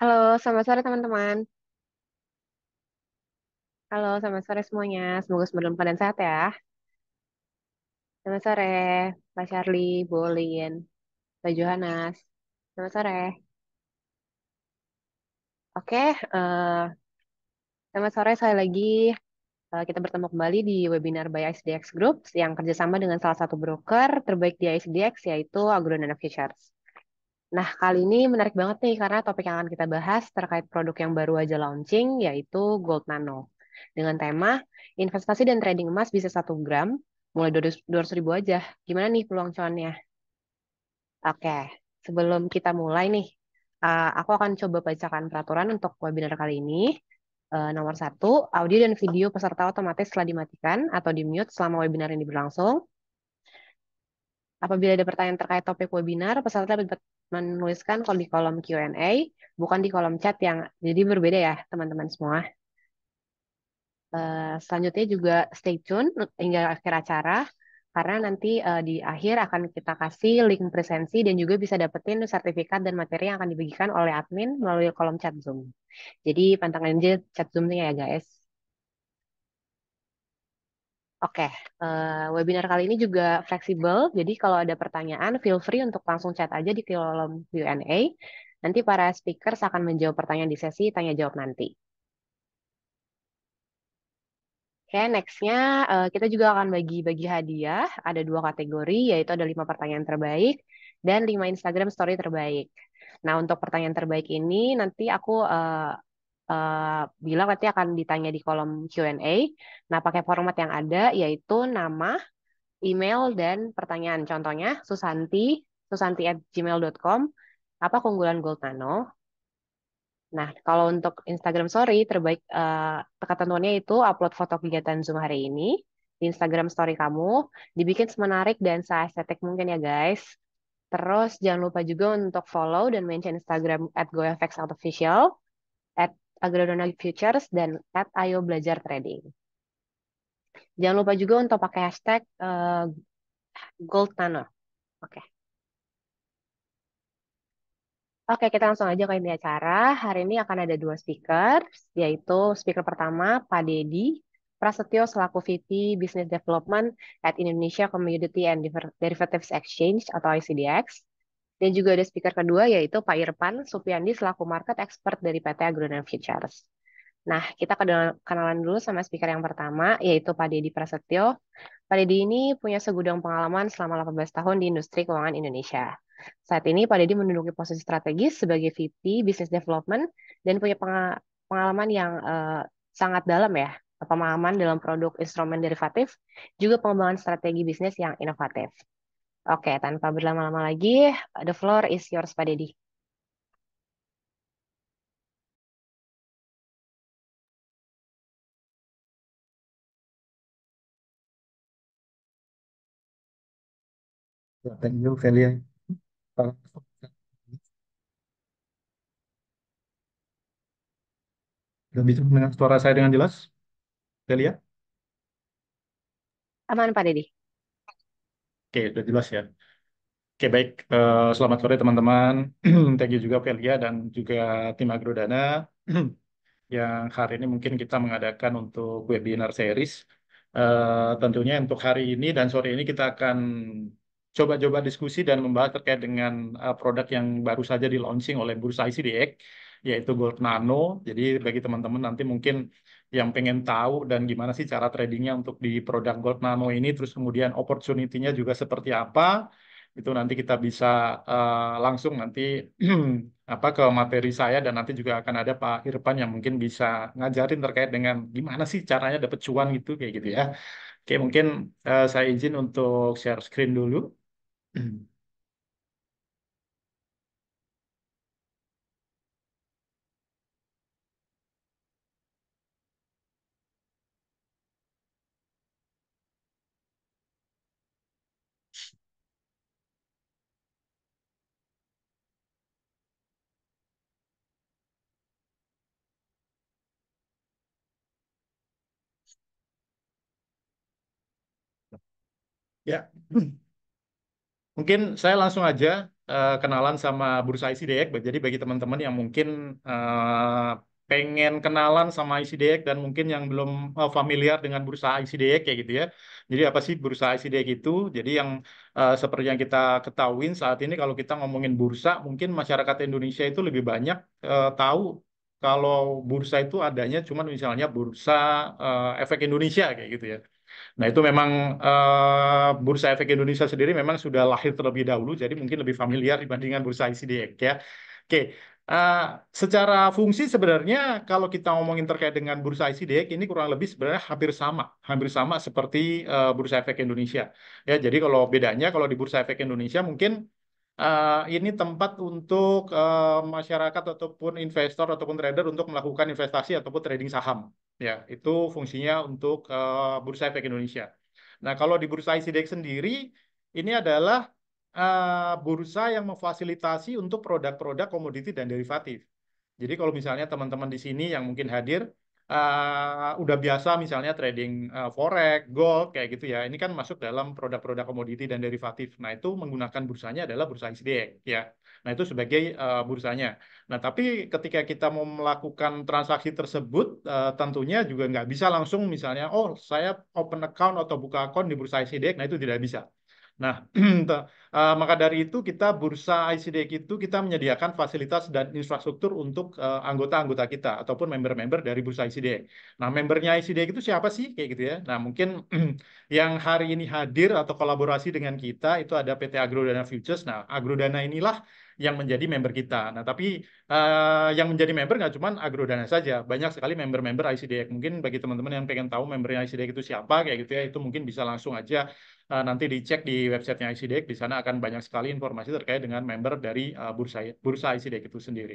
Halo, selamat sore teman-teman. Halo, selamat sore semuanya. Semoga semua dalam keadaan sehat ya. Selamat sore, Pak Charlie, Bu Lin, Pak Johanas. Selamat sore. Oke, uh, selamat sore saya lagi. Uh, kita bertemu kembali di webinar by ICDX Group yang kerjasama dengan salah satu broker terbaik di ICDX yaitu Agro Agronomik Futures. Nah, kali ini menarik banget nih karena topik yang akan kita bahas terkait produk yang baru aja launching, yaitu Gold Nano. Dengan tema, investasi dan trading emas bisa 1 gram, mulai 200 ribu aja. Gimana nih peluang cuannya? Oke, sebelum kita mulai nih, eh, aku akan coba bacakan peraturan untuk webinar kali ini. Eh, nomor satu, audio dan video peserta otomatis telah dimatikan atau di-mute selama webinar ini berlangsung. Apabila ada pertanyaan terkait topik webinar, peserta dapat menuliskan kalau di kolom Q&A, bukan di kolom chat yang jadi berbeda ya teman-teman semua. Uh, selanjutnya juga stay tune hingga akhir acara karena nanti uh, di akhir akan kita kasih link presensi dan juga bisa dapetin sertifikat dan materi yang akan dibagikan oleh admin melalui kolom chat Zoom. Jadi pantengin aja chat Zoom-nya ya guys. Oke, uh, webinar kali ini juga fleksibel, jadi kalau ada pertanyaan, feel free untuk langsung chat aja di kolom Q&A. Nanti para speakers akan menjawab pertanyaan di sesi tanya-jawab nanti. Oke, okay, nextnya uh, kita juga akan bagi-bagi hadiah. Ada dua kategori, yaitu ada lima pertanyaan terbaik dan lima Instagram story terbaik. Nah, untuk pertanyaan terbaik ini nanti aku uh, uh, bilang nanti akan ditanya di kolom Q&A. Nah, pakai format yang ada yaitu nama, email, dan pertanyaan. Contohnya, Susanti, Susanti@gmail.com. at gmail.com, apa keunggulan Gold Nano? Nah, kalau untuk Instagram Story, terbaik uh, ketentuannya itu upload foto kegiatan Zoom hari ini di Instagram Story kamu, dibikin semenarik dan seestetik mungkin ya guys. Terus jangan lupa juga untuk follow dan mention Instagram at GoFX at Agrodona Futures, dan at Ayo Belajar Trading. Jangan lupa juga untuk pakai hashtag uh, eh, Gold Tanner. Oke. Okay. Oke, kita langsung aja ke ini acara. Hari ini akan ada dua speaker, yaitu speaker pertama Pak Dedi Prasetyo selaku VP Business Development at Indonesia Community and Derivatives Exchange atau ICDX. Dan juga ada speaker kedua yaitu Pak Irfan Supiandi selaku market expert dari PT Agronom Futures. Nah, kita kenalan dulu sama speaker yang pertama, yaitu Pak Dedi Prasetyo. Pak Dedi ini punya segudang pengalaman selama 18 tahun di industri keuangan Indonesia. Saat ini Pak Dedi menduduki posisi strategis sebagai VP Business Development dan punya pengalaman yang uh, sangat dalam ya, pemahaman dalam produk instrumen derivatif, juga pengembangan strategi bisnis yang inovatif. Oke, tanpa berlama-lama lagi, the floor is yours, Pak Deddy. Ya, thank you, Felia. Sudah bisa mendengar suara saya dengan jelas, Felia? Aman, Pak Deddy. Oke, udah jelas ya. Oke, baik. Uh, selamat sore teman-teman. Thank you juga Velia dan juga tim Agrodana yang hari ini mungkin kita mengadakan untuk webinar series. Uh, tentunya untuk hari ini dan sore ini kita akan coba-coba diskusi dan membahas terkait dengan uh, produk yang baru saja di launching oleh Bursa ICDX yaitu Gold Nano. Jadi bagi teman-teman nanti mungkin yang pengen tahu dan gimana sih cara tradingnya untuk di produk Gold Nano ini, terus kemudian opportunity-nya juga seperti apa, itu nanti kita bisa uh, langsung nanti apa ke materi saya dan nanti juga akan ada Pak Irfan yang mungkin bisa ngajarin terkait dengan gimana sih caranya dapat cuan gitu kayak gitu ya. Oke, mungkin uh, saya izin untuk share screen dulu. Ya, mungkin saya langsung aja uh, kenalan sama Bursa ICDX. E Jadi bagi teman-teman yang mungkin uh, pengen kenalan sama ICDX e dan mungkin yang belum uh, familiar dengan bursa ICDX e ya gitu ya. Jadi apa sih bursa ICDX itu? Jadi yang uh, seperti yang kita ketahui saat ini kalau kita ngomongin bursa, mungkin masyarakat Indonesia itu lebih banyak uh, tahu kalau bursa itu adanya cuma misalnya bursa uh, efek Indonesia kayak gitu ya. Nah, itu memang uh, Bursa Efek Indonesia sendiri memang sudah lahir terlebih dahulu, jadi mungkin lebih familiar dibandingkan Bursa ICDX ya. Oke, uh, secara fungsi sebenarnya kalau kita ngomongin terkait dengan Bursa ICDX ini kurang lebih sebenarnya hampir sama, hampir sama seperti uh, Bursa Efek Indonesia. Ya, jadi kalau bedanya kalau di Bursa Efek Indonesia mungkin Uh, ini tempat untuk uh, masyarakat ataupun investor ataupun trader untuk melakukan investasi ataupun trading saham Ya, itu fungsinya untuk uh, Bursa Efek Indonesia. Nah, kalau di Bursa ICDX e sendiri, ini adalah uh, bursa yang memfasilitasi untuk produk-produk komoditi dan derivatif. Jadi kalau misalnya teman-teman di sini yang mungkin hadir, uh, udah biasa misalnya trading uh, forex, gold, kayak gitu ya. Ini kan masuk dalam produk-produk komoditi dan derivatif. Nah, itu menggunakan bursanya adalah bursa ICDX e ya. Nah, itu sebagai uh, bursanya. Nah, tapi ketika kita mau melakukan transaksi tersebut, uh, tentunya juga nggak bisa langsung misalnya, oh, saya open account atau buka account di bursa ICDX, nah itu tidak bisa. Nah, uh, maka dari itu kita bursa ICDX itu kita menyediakan fasilitas dan infrastruktur untuk anggota-anggota uh, kita ataupun member-member dari bursa ICDX. Nah, membernya ICDX itu siapa sih kayak gitu ya? Nah, mungkin yang hari ini hadir atau kolaborasi dengan kita itu ada PT Agrodana Futures. Nah, Agrodana inilah yang menjadi member kita. Nah, tapi uh, yang menjadi member nggak cuma Agrodana saja, banyak sekali member-member ICDX. E mungkin bagi teman-teman yang pengen tahu membernya ICDX e itu siapa, kayak gitu ya, itu mungkin bisa langsung aja uh, nanti dicek di websitenya ICDX. E di sana akan banyak sekali informasi terkait dengan member dari uh, bursa bursa ICDX itu sendiri.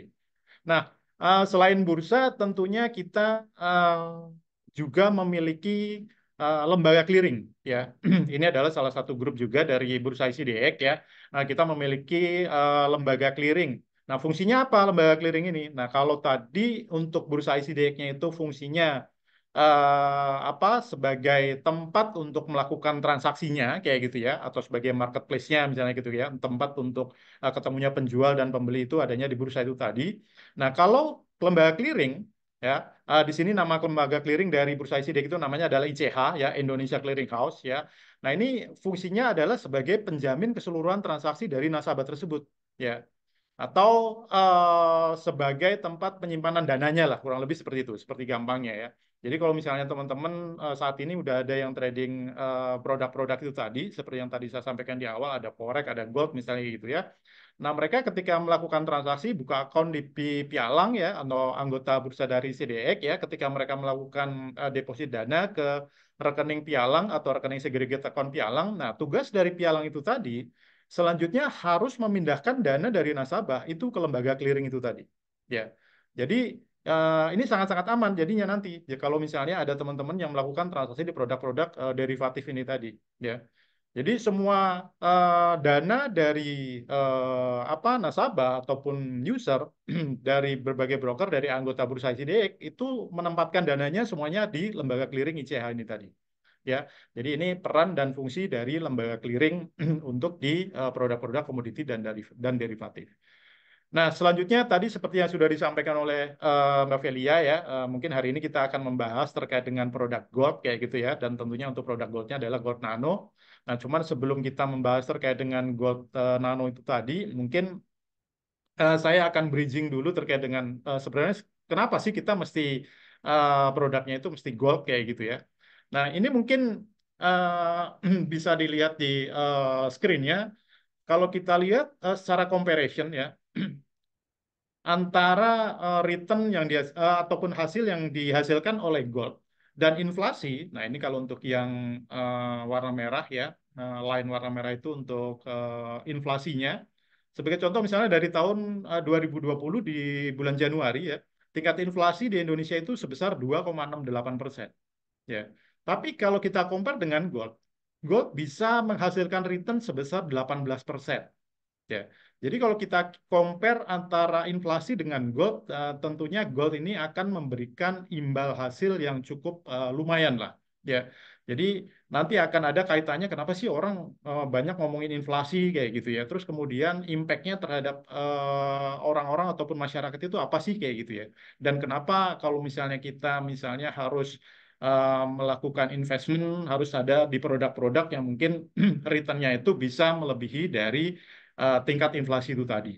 Nah, uh, selain bursa, tentunya kita uh, juga memiliki Eh, lembaga clearing ya. ini adalah salah satu grup juga dari Bursa ICDX ya. Nah, kita memiliki uh, lembaga clearing. Nah, fungsinya apa lembaga clearing ini? Nah, kalau tadi untuk Bursa ICDX-nya itu fungsinya uh, apa sebagai tempat untuk melakukan transaksinya kayak gitu ya atau sebagai marketplace-nya misalnya gitu ya, tempat untuk uh, ketemunya penjual dan pembeli itu adanya di bursa itu tadi. Nah, kalau lembaga clearing ya. Uh, di sini nama lembaga clearing dari Bursa ICD itu namanya adalah ICH ya, Indonesia Clearing House ya. Nah, ini fungsinya adalah sebagai penjamin keseluruhan transaksi dari nasabah tersebut ya. Atau uh, sebagai tempat penyimpanan dananya lah, kurang lebih seperti itu, seperti gampangnya ya. Jadi kalau misalnya teman-teman uh, saat ini udah ada yang trading produk-produk uh, produk -produk itu tadi, seperti yang tadi saya sampaikan di awal, ada forex, ada gold misalnya gitu ya. Nah, mereka ketika melakukan transaksi buka akun di Pialang ya atau anggota bursa dari CDX ya ketika mereka melakukan uh, deposit dana ke rekening Pialang atau rekening segregate akun Pialang. Nah, tugas dari Pialang itu tadi selanjutnya harus memindahkan dana dari nasabah itu ke lembaga clearing itu tadi. Ya. Jadi Uh, ini sangat-sangat aman jadinya nanti ya kalau misalnya ada teman-teman yang melakukan transaksi di produk-produk uh, derivatif ini tadi ya jadi semua uh, dana dari uh, apa nasabah ataupun user dari berbagai broker dari anggota bursa CDX itu menempatkan dananya semuanya di lembaga clearing ICH ini tadi. Ya, jadi ini peran dan fungsi dari lembaga clearing untuk di eh, produk-produk uh, komoditi dan dari dan derivatif. Nah, selanjutnya tadi seperti yang sudah disampaikan oleh uh, Mbak Velia ya, uh, mungkin hari ini kita akan membahas terkait dengan produk gold kayak gitu ya, dan tentunya untuk produk goldnya adalah gold nano. Nah, cuman sebelum kita membahas terkait dengan gold uh, nano itu tadi, mungkin uh, saya akan bridging dulu terkait dengan uh, sebenarnya kenapa sih kita mesti uh, produknya itu mesti gold kayak gitu ya. Nah, ini mungkin uh, bisa dilihat di uh, screen ya. Kalau kita lihat uh, secara comparison ya antara uh, return yang dia uh, ataupun hasil yang dihasilkan oleh gold dan inflasi, nah ini kalau untuk yang uh, warna merah ya, uh, lain warna merah itu untuk uh, inflasinya. Sebagai contoh misalnya dari tahun uh, 2020 di bulan Januari ya, tingkat inflasi di Indonesia itu sebesar 2,68 persen. Ya. Tapi kalau kita compare dengan gold, gold bisa menghasilkan return sebesar 18 persen. Ya. Jadi kalau kita compare antara inflasi dengan gold, uh, tentunya gold ini akan memberikan imbal hasil yang cukup uh, lumayan lah. Ya, jadi nanti akan ada kaitannya kenapa sih orang uh, banyak ngomongin inflasi kayak gitu ya. Terus kemudian impactnya terhadap orang-orang uh, ataupun masyarakat itu apa sih kayak gitu ya. Dan kenapa kalau misalnya kita misalnya harus uh, melakukan investment harus ada di produk-produk yang mungkin returnnya itu bisa melebihi dari Eh, tingkat inflasi itu tadi.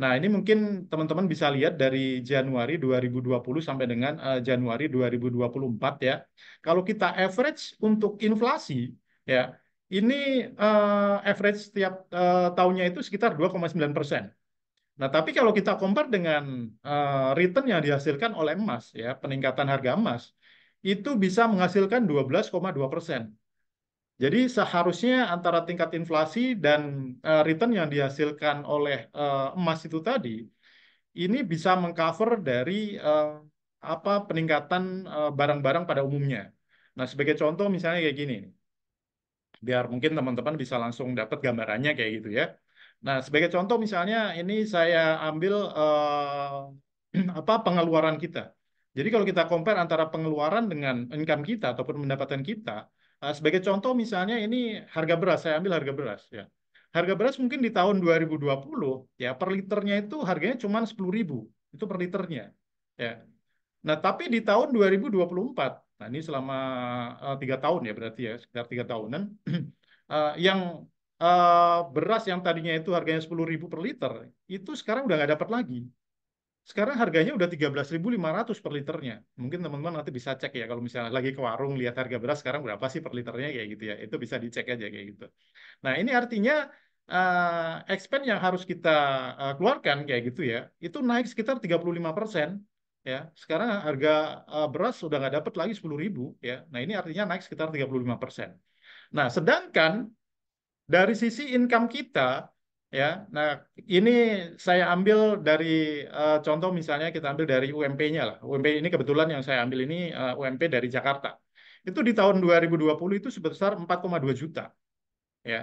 Nah, ini mungkin teman-teman bisa lihat dari Januari 2020 sampai dengan uh, Januari 2024 ya. Kalau kita average untuk inflasi ya, ini uh, average setiap uh, tahunnya itu sekitar 2,9 persen. Nah, tapi kalau kita compare dengan uh, return yang dihasilkan oleh emas ya, peningkatan harga emas itu bisa menghasilkan 12,2 persen. Jadi seharusnya antara tingkat inflasi dan eh, return yang dihasilkan oleh eh, emas itu tadi ini bisa mengcover dari eh, apa peningkatan barang-barang pada umumnya. Nah, sebagai contoh misalnya kayak gini. Biar mungkin teman-teman bisa langsung dapat gambarannya kayak gitu ya. Nah, sebagai contoh misalnya ini saya ambil eh, apa pengeluaran kita. Jadi kalau kita compare antara pengeluaran dengan income kita ataupun pendapatan kita, Eh, sebagai contoh misalnya ini harga beras, saya ambil harga beras ya. Harga beras mungkin di tahun 2020 ya per liternya itu harganya cuma 10.000, itu per liternya. Ya. Nah, tapi di tahun 2024, nah ini selama eh, tiga uh, tahun ya berarti ya, sekitar tiga tahunan, uh, yang uh, beras yang tadinya itu harganya 10.000 per liter, itu sekarang udah nggak dapat lagi sekarang harganya udah 13.500 per liternya. Mungkin teman-teman nanti bisa cek ya kalau misalnya lagi ke warung lihat harga beras sekarang berapa sih per liternya kayak gitu ya. Itu bisa dicek aja kayak gitu. Nah, ini artinya uh, eh, expense yang harus kita uh, keluarkan kayak gitu ya. Itu naik sekitar 35% ya. Sekarang harga uh, beras sudah nggak dapat lagi 10.000 ya. Nah, ini artinya naik sekitar 35%. Nah, sedangkan dari sisi income kita Ya, nah ini saya ambil dari uh, contoh misalnya kita ambil dari UMP-nya lah. UMP ini kebetulan yang saya ambil ini uh, eh, UMP dari Jakarta. Itu di tahun 2020 itu sebesar 4,2 juta. Ya.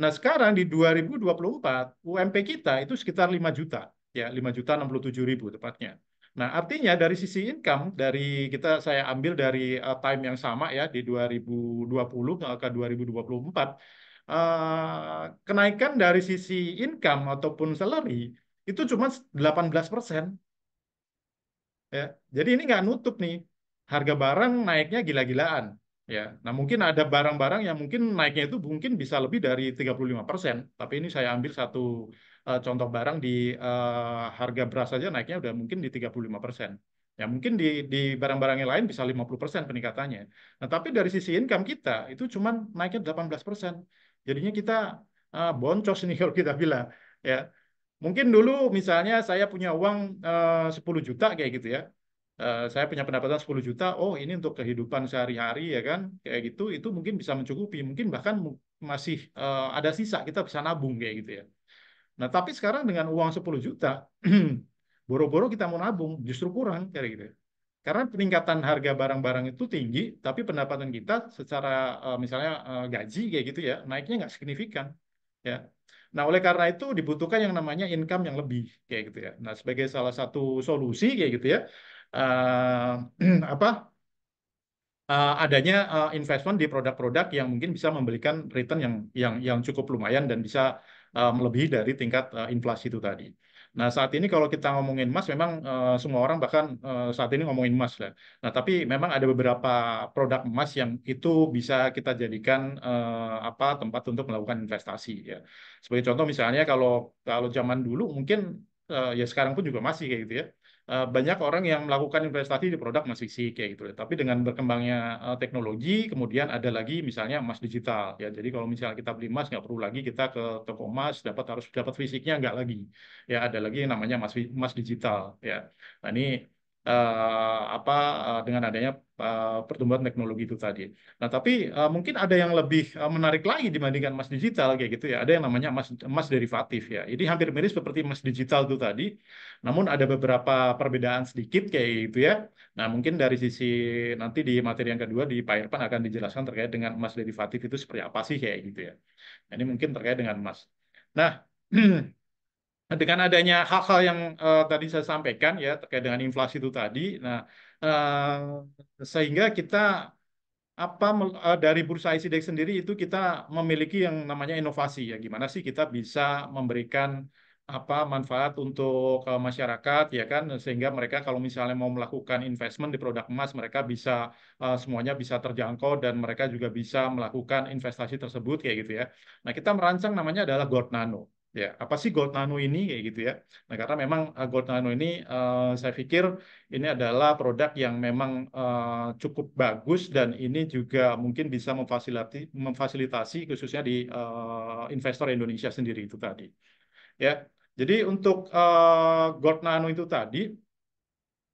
Nah, sekarang di 2024 UMP kita itu sekitar 5 juta, ya, 5 juta 67 ribu tepatnya. Nah, artinya dari sisi income dari kita saya ambil dari uh, time yang sama ya di 2020 ke 2024 uh, kenaikan dari sisi income ataupun salary itu cuma 18 persen. Ya, jadi ini nggak nutup nih harga barang naiknya gila-gilaan. Ya, nah mungkin ada barang-barang yang mungkin naiknya itu mungkin bisa lebih dari 35%, persen. tapi ini saya ambil satu uh, contoh barang di uh, harga beras saja naiknya udah mungkin di 35%. Ya, mungkin di di barang-barang yang lain bisa 50% persen peningkatannya. Nah, tapi dari sisi income kita itu cuma naiknya 18%. persen. Jadinya kita uh, boncos nih kalau kita bilang ya. Mungkin dulu misalnya saya punya uang eh, uh, 10 juta kayak gitu ya. Uh, saya punya pendapatan 10 juta, oh ini untuk kehidupan sehari-hari ya kan. Kayak gitu itu mungkin bisa mencukupi, mungkin bahkan masih uh, ada sisa kita bisa nabung kayak gitu ya. Nah, tapi sekarang dengan uang 10 juta boro-boro kita mau nabung justru kurang kayak gitu. Ya. Karena peningkatan harga barang-barang itu tinggi, tapi pendapatan kita secara eh, misalnya eh, gaji kayak gitu ya, naiknya nggak signifikan. Ya. Nah, oleh karena itu dibutuhkan yang namanya income yang lebih kayak gitu ya. Nah, sebagai salah satu solusi kayak gitu ya, uh, apa uh, adanya uh, investment di produk-produk yang mungkin bisa memberikan return yang yang yang cukup lumayan dan bisa uh, melebihi dari tingkat uh, inflasi itu tadi. Nah, saat ini kalau kita ngomongin emas, memang uh, semua orang bahkan uh, saat ini ngomongin emas lah. Nah, tapi memang ada beberapa produk emas yang itu bisa kita jadikan uh, apa tempat untuk melakukan investasi ya. Sebagai contoh misalnya kalau kalau zaman dulu mungkin uh, ya sekarang pun juga masih kayak gitu ya Eh, banyak orang yang melakukan investasi di produk emas fisik kayak gitu. Ya. Tapi dengan berkembangnya eh, teknologi, kemudian ada lagi misalnya emas digital ya. Jadi kalau misalnya kita beli emas nggak perlu lagi kita ke toko emas dapat harus dapat fisiknya nggak lagi. Ya ada lagi yang namanya emas emas digital ya. Nah, ini uh, apa uh, dengan adanya uh, pertumbuhan teknologi itu tadi. Nah, tapi uh, mungkin ada yang lebih uh, menarik lagi dibandingkan emas digital kayak gitu ya. Ada yang namanya emas emas derivatif ya. Ini hampir mirip seperti emas digital itu tadi, namun ada beberapa perbedaan sedikit kayak gitu ya. Nah, mungkin dari sisi nanti di materi yang kedua di Pak Irfan akan dijelaskan terkait dengan emas derivatif itu seperti apa sih kayak gitu ya. Nah, ini mungkin terkait dengan emas. Nah, dengan adanya hal-hal yang uh, tadi saya sampaikan ya terkait dengan inflasi itu tadi, nah uh, sehingga kita apa uh, dari bursa ICDX sendiri itu kita memiliki yang namanya inovasi ya gimana sih kita bisa memberikan apa manfaat untuk uh, masyarakat ya kan sehingga mereka kalau misalnya mau melakukan investment di produk emas mereka bisa uh, semuanya bisa terjangkau dan mereka juga bisa melakukan investasi tersebut kayak gitu ya. Nah, kita merancang namanya adalah Gold Nano. Ya, apa sih gold nano ini kayak gitu ya? Nah, karena memang eh, gold nano ini uh, saya pikir ini adalah produk yang memang uh, cukup bagus dan ini juga mungkin bisa memfasilitasi, memfasilitasi khususnya di uh, investor Indonesia sendiri itu tadi. Ya, jadi untuk uh, gold nano itu tadi,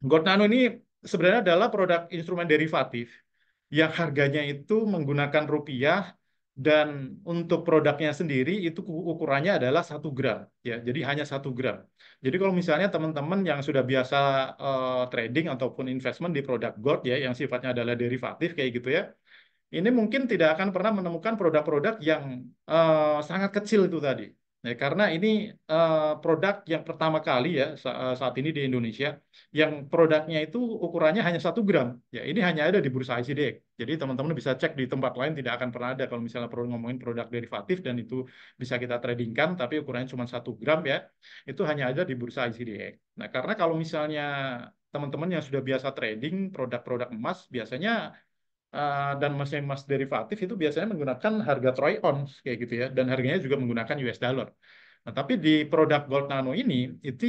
gold nano ini sebenarnya adalah produk instrumen derivatif yang harganya itu menggunakan rupiah dan untuk produknya sendiri itu ukurannya adalah satu gram ya jadi hanya satu gram jadi kalau misalnya teman-teman yang sudah biasa uh, trading ataupun investment di produk gold ya yang sifatnya adalah derivatif kayak gitu ya ini mungkin tidak akan pernah menemukan produk-produk yang uh, sangat kecil itu tadi Ya, karena ini uh, produk yang pertama kali ya eh, saat ini di Indonesia yang produknya itu ukurannya hanya satu gram. Ya ini hanya ada di bursa ICDX. Jadi teman-teman bisa cek di tempat lain tidak akan pernah ada kalau misalnya perlu ngomongin produk derivatif dan itu bisa kita tradingkan tapi ukurannya cuma satu gram ya itu hanya ada di bursa ICDX. Nah karena kalau misalnya teman-teman yang sudah biasa trading produk-produk emas biasanya Eh, dan mesin emas derivatif itu biasanya menggunakan harga troy ounce kayak gitu ya dan harganya juga menggunakan US dollar. Nah, tapi di produk gold nano ini itu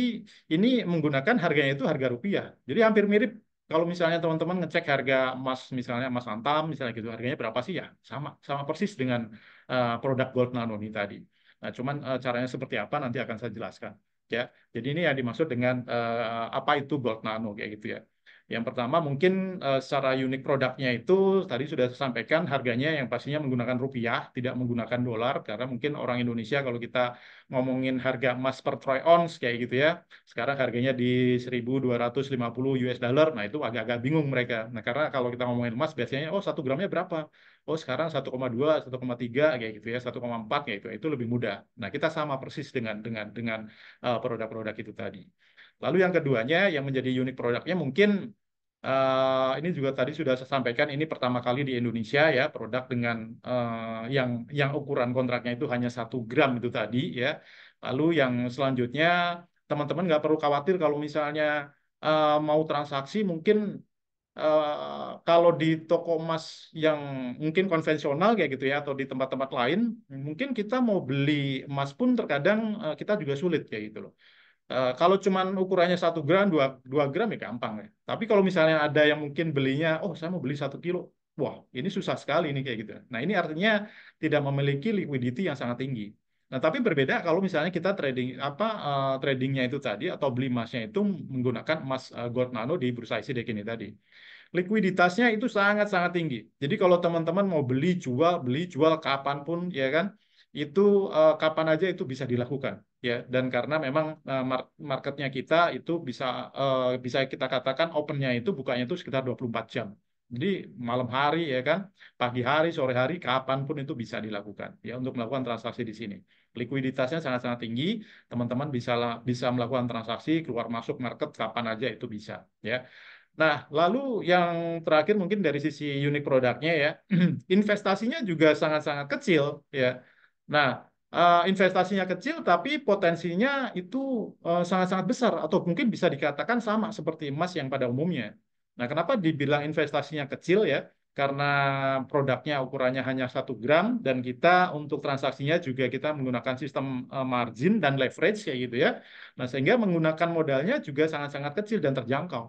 ini menggunakan harganya itu harga rupiah. Jadi hampir mirip kalau misalnya teman-teman ngecek harga emas misalnya emas antam misalnya gitu harganya berapa sih ya sama sama persis dengan uh, produk gold nano ini tadi. Nah, cuman uh, caranya seperti apa nanti akan saya jelaskan ya. Jadi ini yang dimaksud dengan uh, apa itu gold nano kayak gitu ya. Yang pertama mungkin uh, secara unik produknya itu tadi sudah saya sampaikan harganya yang pastinya menggunakan rupiah, tidak menggunakan dolar karena mungkin orang Indonesia kalau kita ngomongin harga emas per troy ounce kayak gitu ya, sekarang harganya di 1250 US dollar. Nah, itu agak-agak bingung mereka. Nah, karena kalau kita ngomongin emas biasanya oh 1 gramnya berapa? Oh, sekarang 1,2, 1,3 kayak gitu ya, 1,4 kayak gitu. Itu lebih mudah. Nah, kita sama persis dengan dengan dengan eh, produk-produk uh, produk -produk itu tadi. Lalu yang keduanya yang menjadi unik produknya mungkin Uh, ini juga tadi sudah saya sampaikan ini pertama kali di Indonesia ya produk dengan uh, yang yang ukuran kontraknya itu hanya satu gram itu tadi ya lalu yang selanjutnya teman-teman nggak perlu khawatir kalau misalnya uh, mau transaksi mungkin Uh, kalau di toko emas yang mungkin konvensional kayak gitu ya atau di tempat-tempat lain mungkin kita mau beli emas pun terkadang uh, kita juga sulit kayak gitu loh. Eh, kalau cuman ukurannya satu gram, dua, 2 gram ya gampang ya. Tapi kalau misalnya ada yang mungkin belinya, oh saya mau beli satu kilo, wah ini susah sekali ini kayak gitu. Nah ini artinya tidak memiliki liquidity yang sangat tinggi. Nah tapi berbeda kalau misalnya kita trading apa uh, tradingnya itu tadi atau beli emasnya itu menggunakan emas uh, gold nano di bursa ICDK ini tadi. Likuiditasnya itu sangat-sangat tinggi. Jadi kalau teman-teman mau beli jual beli jual kapanpun ya kan itu uh, kapan aja itu bisa dilakukan ya dan karena memang eh, marketnya kita itu bisa eh, bisa kita katakan opennya itu bukanya itu sekitar 24 jam. Jadi malam hari ya kan, pagi hari, sore hari, kapanpun itu bisa dilakukan ya untuk melakukan transaksi di sini. Likuiditasnya sangat-sangat tinggi, teman-teman bisa bisa melakukan transaksi keluar masuk market kapan aja itu bisa ya. Nah, lalu yang terakhir mungkin dari sisi unik produknya ya, investasinya juga sangat-sangat kecil ya. Nah, uh, investasinya kecil tapi potensinya itu eh, sangat-sangat uh, besar atau mungkin bisa dikatakan sama seperti emas yang pada umumnya. Nah, kenapa dibilang investasinya kecil ya? Karena produknya ukurannya hanya satu gram dan kita untuk transaksinya juga kita menggunakan sistem eh, margin dan leverage kayak gitu ya. Nah, sehingga menggunakan modalnya juga sangat-sangat kecil dan terjangkau.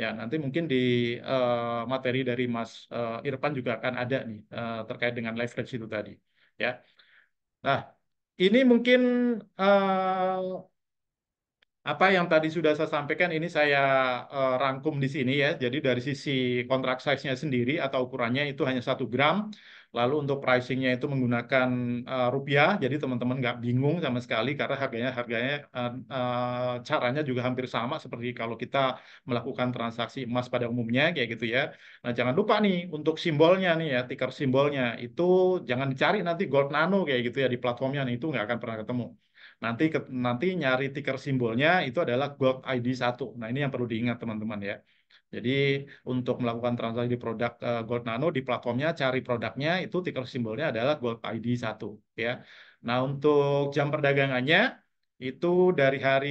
Ya, nanti mungkin di uh, materi dari Mas uh, Irfan juga akan ada nih uh, terkait dengan leverage itu tadi. Ya. Nah, ini mungkin uh, apa yang tadi sudah saya sampaikan ini saya uh, rangkum di sini ya. Jadi dari sisi kontrak size-nya sendiri atau ukurannya itu hanya satu gram. Lalu untuk pricingnya itu menggunakan uh, rupiah, jadi teman-teman nggak bingung sama sekali karena harganya harganya uh, uh, caranya juga hampir sama seperti kalau kita melakukan transaksi emas pada umumnya kayak gitu ya. Nah jangan lupa nih untuk simbolnya nih ya ticker simbolnya itu jangan dicari nanti gold nano kayak gitu ya di platformnya nih itu nggak akan pernah ketemu. Nanti ke, nanti nyari ticker simbolnya itu adalah gold ID satu. Nah ini yang perlu diingat teman-teman ya. Jadi untuk melakukan transaksi di produk eh, Gold Nano di platformnya cari produknya itu ticker simbolnya adalah Gold ID 1 ya. Nah, untuk jam perdagangannya itu dari hari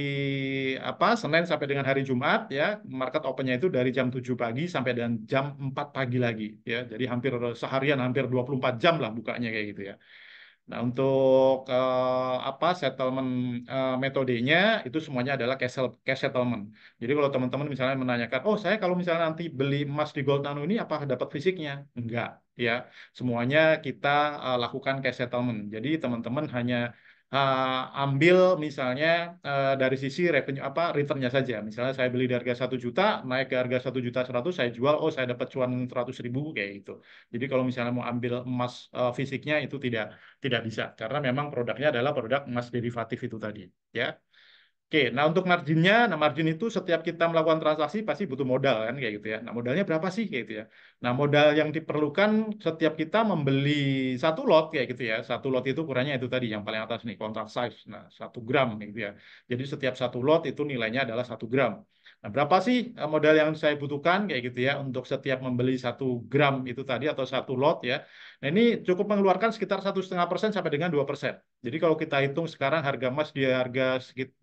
apa Senin sampai dengan hari Jumat ya, market open-nya itu dari jam 7 pagi sampai dengan jam 4 pagi lagi ya. Jadi hampir seharian hampir 24 jam lah bukanya kayak gitu ya. Nah, untuk uh, apa settlement uh, metodenya itu semuanya adalah cash, cash settlement. Jadi kalau teman-teman misalnya menanyakan, "Oh, saya kalau misalnya nanti beli emas di Gold Nano ini apa dapat fisiknya?" Enggak, ya. Semuanya kita uh, lakukan cash settlement. Jadi teman-teman hanya uh, ambil misalnya uh, dari sisi revenue apa returnnya saja. Misalnya saya beli di harga satu juta, naik ke harga satu juta seratus, saya jual, oh saya dapat cuan seratus ribu kayak gitu. Jadi kalau misalnya mau ambil emas uh, fisiknya itu tidak tidak bisa karena memang produknya adalah produk emas derivatif itu tadi, ya. Oke, nah untuk marginnya, nah margin itu setiap kita melakukan transaksi pasti butuh modal kan kayak gitu ya. Nah modalnya berapa sih kayak gitu ya. Nah modal yang diperlukan setiap kita membeli satu lot kayak gitu ya. Satu lot itu kurangnya itu tadi yang paling atas nih, contract size. Nah satu gram gitu ya. Jadi setiap satu lot itu nilainya adalah satu gram. Nah, berapa sih eh, modal yang saya butuhkan kayak gitu ya untuk setiap membeli satu gram itu tadi atau satu lot ya. Nah, ini cukup mengeluarkan sekitar satu setengah persen sampai dengan dua persen. Jadi kalau kita hitung sekarang harga emas di harga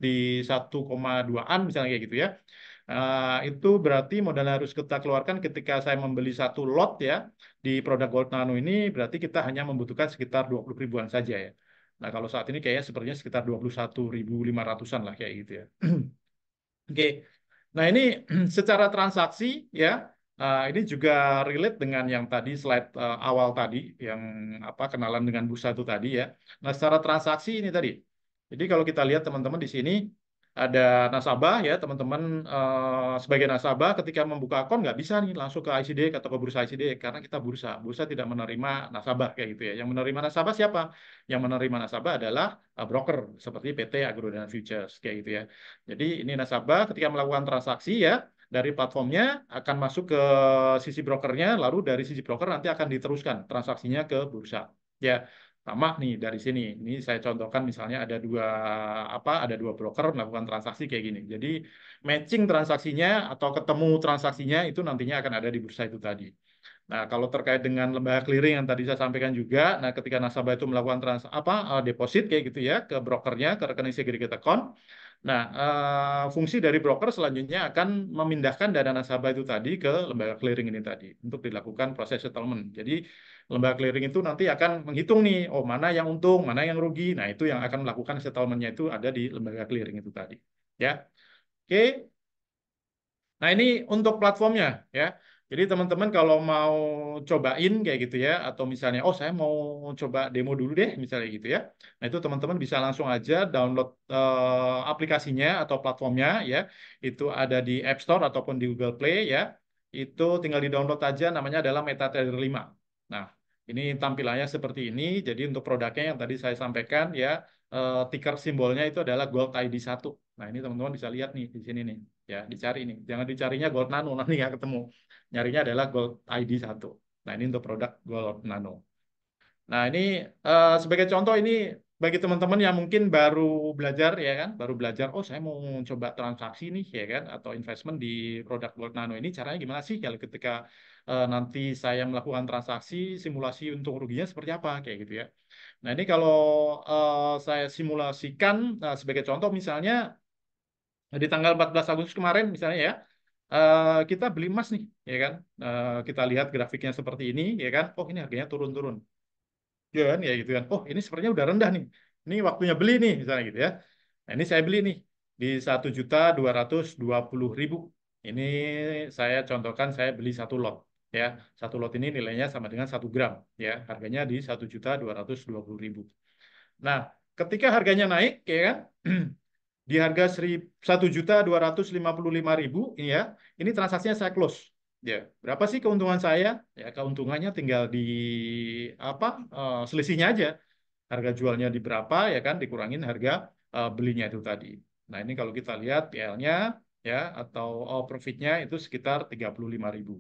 di 1,2an misalnya kayak gitu ya. Uh, itu berarti modal harus kita keluarkan ketika saya membeli satu lot ya di produk Gold Nano ini berarti kita hanya membutuhkan sekitar dua puluh ribuan saja ya. Nah kalau saat ini kayaknya sepertinya sekitar dua puluh satu ribu lima ratusan lah kayak gitu ya. Oke, okay. Nah, ini secara transaksi ya, eh, ini juga relate dengan yang tadi slide eh, awal tadi yang apa kenalan dengan bursa itu tadi ya. Nah, secara transaksi ini tadi. Jadi kalau kita lihat teman-teman di sini ada nasabah ya teman-teman uh, sebagai nasabah ketika membuka akun nggak bisa nih langsung ke ICD atau ke bursa ICD karena kita bursa bursa tidak menerima nasabah kayak gitu ya yang menerima nasabah siapa yang menerima nasabah adalah uh, broker seperti PT Agro dan Futures kayak gitu ya jadi ini nasabah ketika melakukan transaksi ya dari platformnya akan masuk ke sisi brokernya lalu dari sisi broker nanti akan diteruskan transaksinya ke bursa ya sama nih dari sini. Ini saya contohkan misalnya ada dua apa ada dua broker melakukan transaksi kayak gini. Jadi matching transaksinya atau ketemu transaksinya itu nantinya akan ada di bursa itu tadi. Nah, kalau terkait dengan lembaga clearing yang tadi saya sampaikan juga, nah ketika nasabah itu melakukan trans apa eh, deposit kayak gitu ya ke brokernya ke rekening segregated account. Nah, uh, fungsi dari broker selanjutnya akan memindahkan dana nasabah itu tadi ke lembaga clearing ini tadi untuk dilakukan proses settlement. Jadi lembaga clearing itu nanti akan menghitung nih, oh mana yang untung, mana yang rugi. Nah, itu yang akan melakukan settlement-nya itu ada di lembaga clearing itu tadi. Ya, Oke. Nah, ini untuk platformnya ya. Jadi teman-teman kalau mau cobain kayak gitu ya, atau misalnya, oh saya mau coba demo dulu deh, misalnya gitu ya. Nah itu teman-teman bisa langsung aja download uh, aplikasinya atau platformnya ya. Itu ada di App Store ataupun di Google Play ya. Itu tinggal di download aja, namanya adalah MetaTrader 5 Nah, ini tampilannya seperti ini. Jadi untuk produknya yang tadi saya sampaikan ya eh, ticker simbolnya itu adalah Gold ID 1. Nah, ini teman-teman bisa lihat nih di sini nih. Ya, dicari nih. Jangan dicarinya Gold Nano nanti nggak ketemu. Nyarinya adalah Gold ID 1. Nah, ini untuk produk Gold Nano. Nah, ini eh, sebagai contoh ini bagi teman-teman yang mungkin baru belajar ya kan, baru belajar, oh saya mau coba transaksi nih ya kan, atau investment di produk Gold Nano ini caranya gimana sih kalau ketika Eh, nanti saya melakukan transaksi simulasi untung ruginya seperti apa kayak gitu ya. Nah ini kalau uh, saya simulasikan uh, sebagai contoh misalnya di tanggal 14 Agustus kemarin misalnya ya uh, kita beli emas nih ya kan uh, kita lihat grafiknya seperti ini ya kan oh ini harganya turun-turun ya kan ya gitu kan oh ini sepertinya udah rendah nih ini waktunya beli nih misalnya gitu ya nah, ini saya beli nih di satu juta dua ratus dua puluh ribu ini saya contohkan saya beli satu lot ya satu lot ini nilainya sama dengan satu gram ya harganya di satu juta dua ratus dua puluh ribu nah ketika harganya naik ya kan di harga satu juta dua ratus lima puluh lima ribu ya ini transaksinya saya close ya berapa sih keuntungan saya ya keuntungannya tinggal di apa eh, selisihnya aja harga jualnya di berapa ya kan dikurangin harga eh, belinya itu tadi nah ini kalau kita lihat PL-nya ya atau oh, profitnya itu sekitar tiga puluh lima ribu.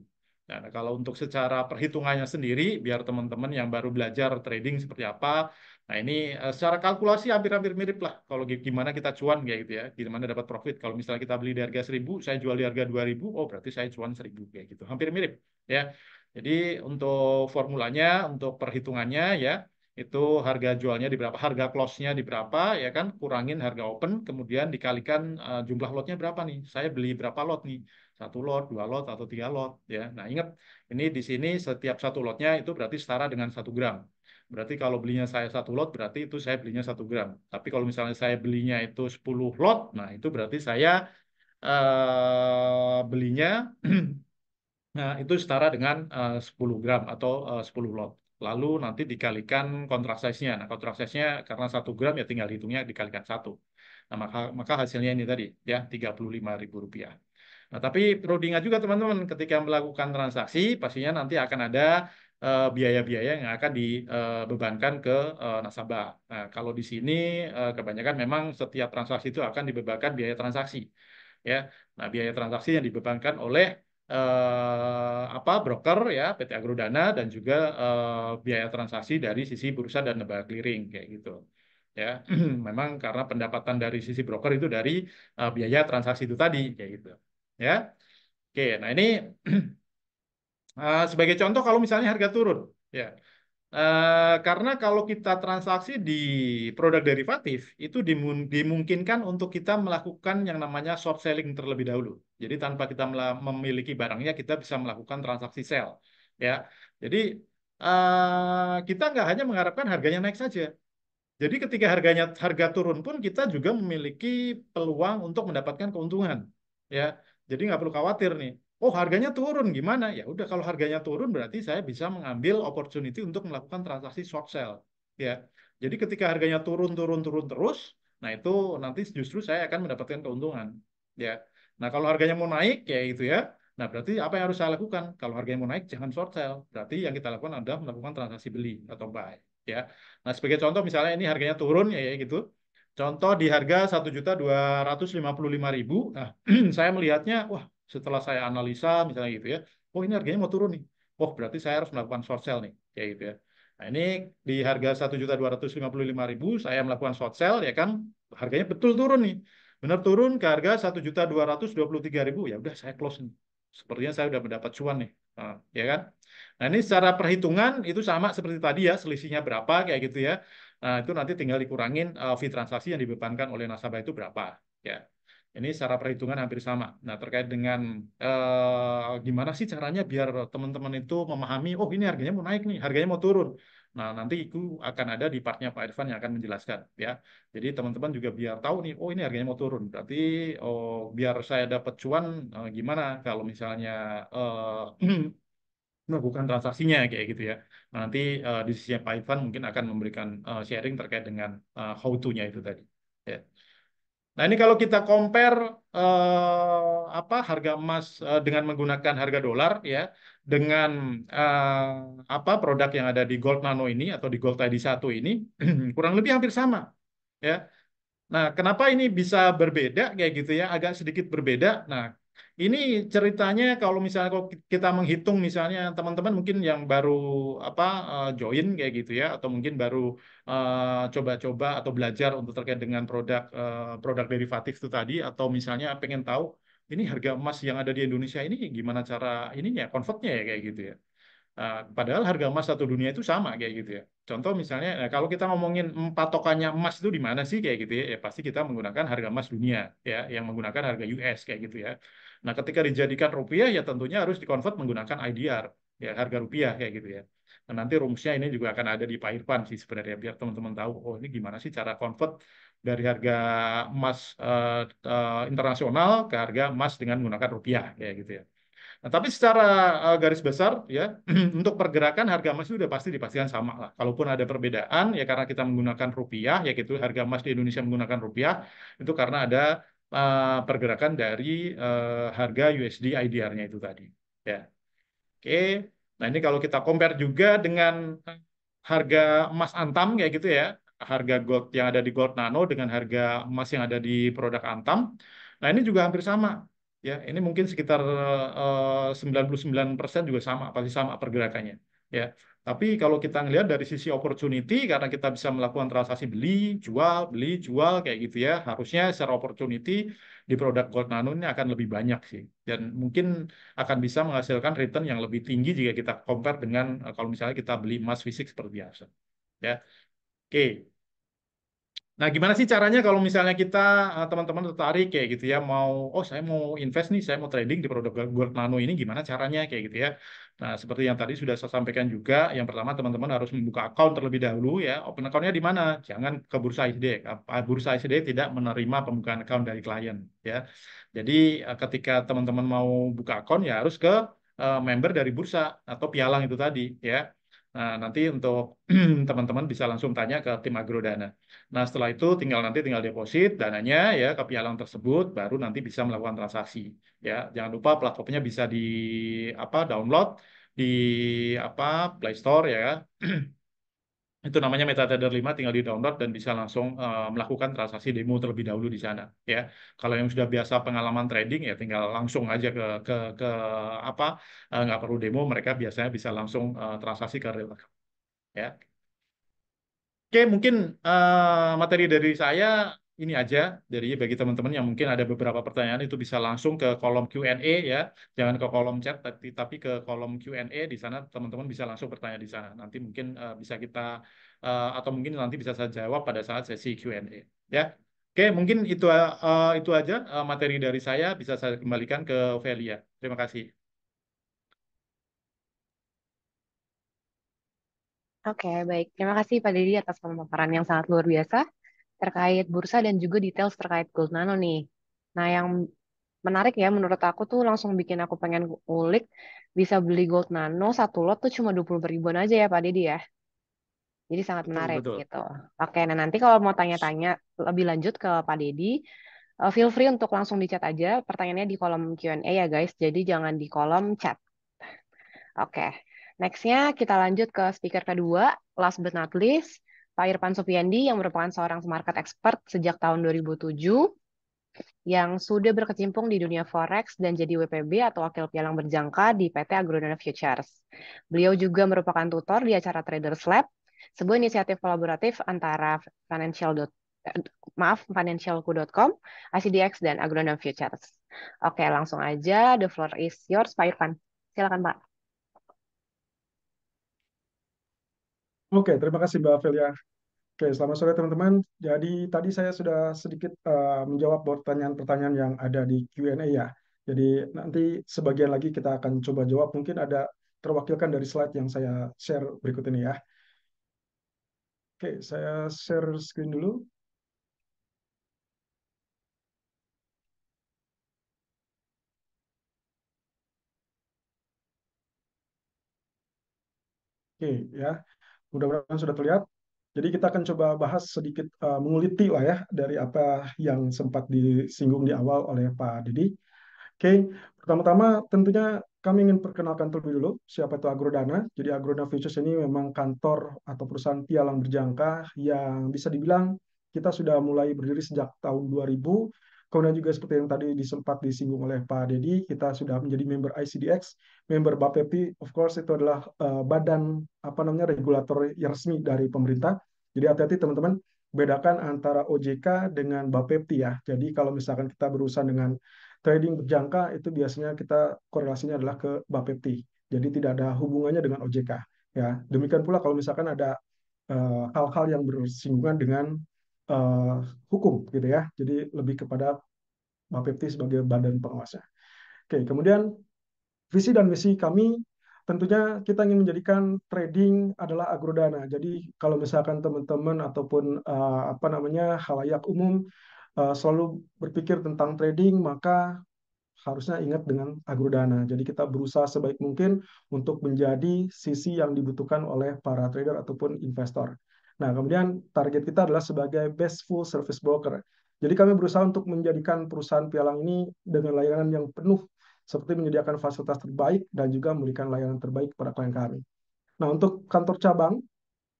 Nah, kalau untuk secara perhitungannya sendiri, biar teman-teman yang baru belajar trading seperti apa, nah ini eh, secara kalkulasi hampir-hampir mirip lah. Kalau gimana kita cuan kayak gitu ya, gimana dapat profit. Kalau misalnya kita beli di harga seribu, saya jual di harga dua ribu, oh berarti saya cuan seribu kayak gitu. Hampir mirip ya. Jadi untuk formulanya, untuk perhitungannya ya, itu harga jualnya di berapa, harga close-nya di berapa, ya kan, kurangin harga open, kemudian dikalikan eh, jumlah lotnya berapa nih, saya beli berapa lot nih, satu lot, dua lot, atau tiga lot. Ya, nah ingat ini di sini setiap satu lotnya itu berarti setara dengan satu gram. Berarti kalau belinya saya satu lot, berarti itu saya belinya satu gram. Tapi kalau misalnya saya belinya itu 10 lot, nah itu berarti saya uh, belinya nah, itu setara dengan eh, uh, 10 gram atau eh, uh, 10 lot. Lalu nanti dikalikan kontrak size-nya. Nah, kontrak size-nya karena satu gram ya tinggal hitungnya dikalikan satu. Nah, maka, maka hasilnya ini tadi ya rp rupiah. Nah, tapi perlu diingat juga teman-teman ketika melakukan transaksi pastinya nanti akan ada eh, biaya-biaya uh, yang akan dibebankan eh, ke uh, nasabah. Nah, kalau di sini uh, kebanyakan memang setiap transaksi itu akan dibebankan biaya transaksi, ya. Nah, biaya transaksi yang dibebankan oleh uh, apa broker ya PT Agrodana dan juga uh, biaya transaksi dari sisi bursa dan lembaga clearing kayak gitu ya memang karena pendapatan dari sisi broker itu dari uh, biaya transaksi itu tadi kayak gitu ya. Oke, nah ini uh, sebagai contoh kalau misalnya harga turun, ya. Uh, karena kalau kita transaksi di produk derivatif itu dimungkinkan untuk kita melakukan yang namanya short selling terlebih dahulu. Jadi tanpa kita memiliki barangnya kita bisa melakukan transaksi sell, ya. Jadi uh, kita nggak hanya mengharapkan harganya naik saja, jadi ketika harganya harga turun pun kita juga memiliki peluang untuk mendapatkan keuntungan, ya. Jadi nggak perlu khawatir nih. Oh harganya turun gimana? Ya udah kalau harganya turun berarti saya bisa mengambil opportunity untuk melakukan transaksi short sell. Ya. Jadi ketika harganya turun turun turun terus, nah itu nanti justru saya akan mendapatkan keuntungan. Ya. Nah kalau harganya mau naik ya itu ya. Nah berarti apa yang harus saya lakukan? Kalau harganya mau naik jangan short sell. Berarti yang kita lakukan adalah melakukan transaksi beli atau buy. Ya. Nah sebagai contoh misalnya ini harganya turun ya, ya gitu. Contoh di harga satu juta dua ratus lima lima puluh ribu, nah saya melihatnya, wah setelah saya analisa misalnya gitu ya, oh ini harganya mau turun nih, oh berarti saya harus melakukan short sell nih, kayak gitu ya. Nah ini di harga satu juta dua ratus lima lima puluh ribu, saya melakukan short sell ya kan, harganya betul turun nih. Benar turun ke harga satu juta dua dua ratus puluh tiga ribu, ya udah saya close nih. Sepertinya saya udah mendapat cuan nih. Nah, ya kan? Nah, ini secara perhitungan itu sama seperti tadi ya, selisihnya berapa kayak gitu ya. Nah, itu nanti tinggal dikurangin uh, fee transaksi yang dibebankan oleh nasabah itu berapa, ya. Ini secara perhitungan hampir sama. Nah, terkait dengan uh, gimana sih caranya biar teman-teman itu memahami, oh ini harganya mau naik nih, harganya mau turun. Nah, nanti itu akan ada di partnya Pak Irfan yang akan menjelaskan ya. Jadi teman-teman juga biar tahu nih, oh ini harganya mau turun. Berarti oh biar saya dapat cuan uh, gimana kalau misalnya uh, melakukan transaksinya kayak gitu ya. Nah, nanti uh, di sisi Pak Ivan mungkin akan memberikan uh, sharing terkait dengan uh, eh, how to-nya itu tadi. Ya. Nah ini kalau kita compare uh, apa harga emas uh, dengan menggunakan harga dolar ya dengan uh, apa produk yang ada di Gold Nano ini atau di Gold ID 1 ini kurang lebih hampir sama ya. Nah, kenapa ini bisa berbeda kayak gitu ya, agak sedikit berbeda. Nah, ini ceritanya kalau misalnya kalau kita menghitung misalnya teman-teman mungkin yang baru apa eh, join kayak gitu ya atau mungkin baru eh, coba-coba uh, atau belajar untuk terkait dengan produk uh, produk derivatif itu tadi atau misalnya pengen tahu ini harga emas yang ada di Indonesia ini gimana cara ininya convertnya ya kayak gitu ya. Uh, padahal harga emas satu dunia itu sama kayak gitu ya. Contoh misalnya, nah kalau kita ngomongin patokannya emas itu di mana sih kayak gitu ya, ya pasti kita menggunakan harga emas dunia ya, yang menggunakan harga US kayak gitu ya. Nah, ketika dijadikan rupiah ya tentunya harus dikonvert menggunakan IDR, ya harga rupiah kayak gitu ya. Nah, nanti rumusnya ini juga akan ada di Pak Irfan sih sebenarnya biar teman-teman tahu oh ini gimana sih cara convert dari harga emas uh, uh, internasional ke harga emas dengan menggunakan rupiah kayak gitu ya. Nah, tapi secara uh, garis besar ya untuk pergerakan harga emas itu sudah pasti dipastikan sama lah. Kalaupun ada perbedaan ya karena kita menggunakan rupiah ya gitu harga emas di Indonesia menggunakan rupiah itu karena ada Eh, pergerakan dari eh, harga USD IDR-nya itu tadi. Ya. Oke. Nah, ini kalau kita compare juga dengan harga emas antam kayak gitu ya, harga gold yang ada di gold nano dengan harga emas yang ada di produk antam. Nah, ini juga hampir sama. Ya, ini mungkin sekitar eh, uh, 99% juga sama, pasti sama pergerakannya. Ya. Tapi kalau kita ngelihat dari sisi opportunity, karena kita bisa melakukan transaksi beli, jual, beli, jual, kayak gitu ya, harusnya secara opportunity di produk Gold Nano ini akan lebih banyak sih. Dan mungkin akan bisa menghasilkan return yang lebih tinggi jika kita compare dengan eh, kalau misalnya kita beli emas fisik seperti biasa. Ya. Oke, Nah, gimana sih caranya kalau misalnya kita eh, teman-teman tertarik kayak gitu ya mau oh saya mau invest nih, saya mau trading di produk Gold Nano ini gimana caranya kayak gitu ya. Nah, seperti yang tadi sudah saya sampaikan juga, yang pertama teman-teman harus membuka account terlebih dahulu ya. Open accountnya di mana? Jangan ke Bursa ICD. Bursa ICD tidak menerima pembukaan account dari klien ya. Jadi eh, ketika teman-teman mau buka account ya harus ke eh, member dari bursa atau pialang itu tadi ya Nah, nanti untuk teman-teman bisa langsung tanya ke tim agrodana. Nah, setelah itu tinggal nanti tinggal deposit dananya ya ke pialang tersebut baru nanti bisa melakukan transaksi ya. Jangan lupa platformnya bisa di apa download di apa Play Store ya. itu namanya MetaTrader 5 tinggal di download dan bisa langsung uh, melakukan transaksi demo terlebih dahulu di sana ya kalau yang sudah biasa pengalaman trading ya tinggal langsung aja ke ke ke apa uh, nggak perlu demo mereka biasanya bisa langsung uh, transaksi ke real account ya oke mungkin uh, materi dari saya ini aja dari bagi teman-teman yang mungkin ada beberapa pertanyaan itu bisa langsung ke kolom Q&A ya. Jangan ke kolom chat tapi tapi ke kolom Q&A di sana teman-teman bisa langsung bertanya di sana. Nanti mungkin uh, bisa kita uh, atau mungkin nanti bisa saya jawab pada saat sesi Q&A ya. Oke, mungkin itu uh, itu aja uh, materi dari saya bisa saya kembalikan ke Velia. Terima kasih. Oke, okay, baik. Terima kasih Pak Dedi atas pemaparan yang sangat luar biasa terkait bursa dan juga detail terkait Gold Nano nih. Nah, yang menarik ya menurut aku tuh langsung bikin aku pengen ulik bisa beli Gold Nano satu lot tuh cuma 20 ribuan aja ya Pak Deddy ya. Jadi sangat menarik betul. gitu. Oke, nah nanti kalau mau tanya-tanya lebih lanjut ke Pak Deddy, eh, feel free untuk langsung dicat aja pertanyaannya di kolom Q&A ya guys. Jadi jangan di kolom chat. Oke. Nextnya kita lanjut ke speaker kedua, last but not least, Pak Irfan Sofiandi yang merupakan seorang market expert sejak tahun 2007 yang sudah berkecimpung di dunia forex dan jadi WPB atau wakil pialang berjangka di PT Agrodana Futures. Beliau juga merupakan tutor di acara Traders Lab, sebuah inisiatif kolaboratif antara financial eh, maaf financialku.com, ACDX dan Agrodana Futures. Oke, langsung aja the floor is yours Pak Irfan. Silakan Pak. Oke, terima kasih Mbak Felia. Oke, selamat sore teman-teman. Jadi tadi saya sudah sedikit uh, menjawab pertanyaan-pertanyaan yang ada di Q&A ya. Jadi nanti sebagian lagi kita akan coba jawab. Mungkin ada terwakilkan dari slide yang saya share berikut ini ya. Oke, saya share screen dulu. Oke, ya mudah-mudahan sudah terlihat. Jadi kita akan coba bahas sedikit uh, eh, menguliti lah ya dari apa yang sempat disinggung di awal oleh Pak Didi. Oke, pertama-tama tentunya kami ingin perkenalkan terlebih dulu siapa itu Agrodana. Jadi Agrodana Futures ini memang kantor atau perusahaan pialang berjangka yang bisa dibilang kita sudah mulai berdiri sejak tahun 2000 Kemudian juga seperti yang tadi disempat disinggung oleh Pak Dedi, kita sudah menjadi member ICDX, member Bapepti, of course itu adalah uh, badan apa namanya regulator yang resmi dari pemerintah. Jadi hati-hati teman-teman, bedakan antara OJK dengan BAPEPTI ya. Jadi kalau misalkan kita berurusan dengan trading berjangka itu biasanya kita korelasinya adalah ke BAPEPTI. Jadi tidak ada hubungannya dengan OJK ya. Demikian pula kalau misalkan ada eh, hal-hal uh, yang bersinggungan dengan uh, hukum gitu ya. Jadi lebih kepada Bapepti sebagai badan pengawasnya. Oke, kemudian visi dan misi kami tentunya kita ingin menjadikan trading adalah agrodana. Jadi kalau misalkan teman-teman ataupun uh, apa namanya halayak umum uh, selalu berpikir tentang trading, maka harusnya ingat dengan agrodana. Jadi kita berusaha sebaik mungkin untuk menjadi sisi yang dibutuhkan oleh para trader ataupun investor. Nah, kemudian target kita adalah sebagai best full service broker. Jadi kami berusaha untuk menjadikan perusahaan pialang ini dengan layanan yang penuh seperti menyediakan fasilitas terbaik dan juga memberikan layanan terbaik kepada klien kami. Nah, untuk kantor cabang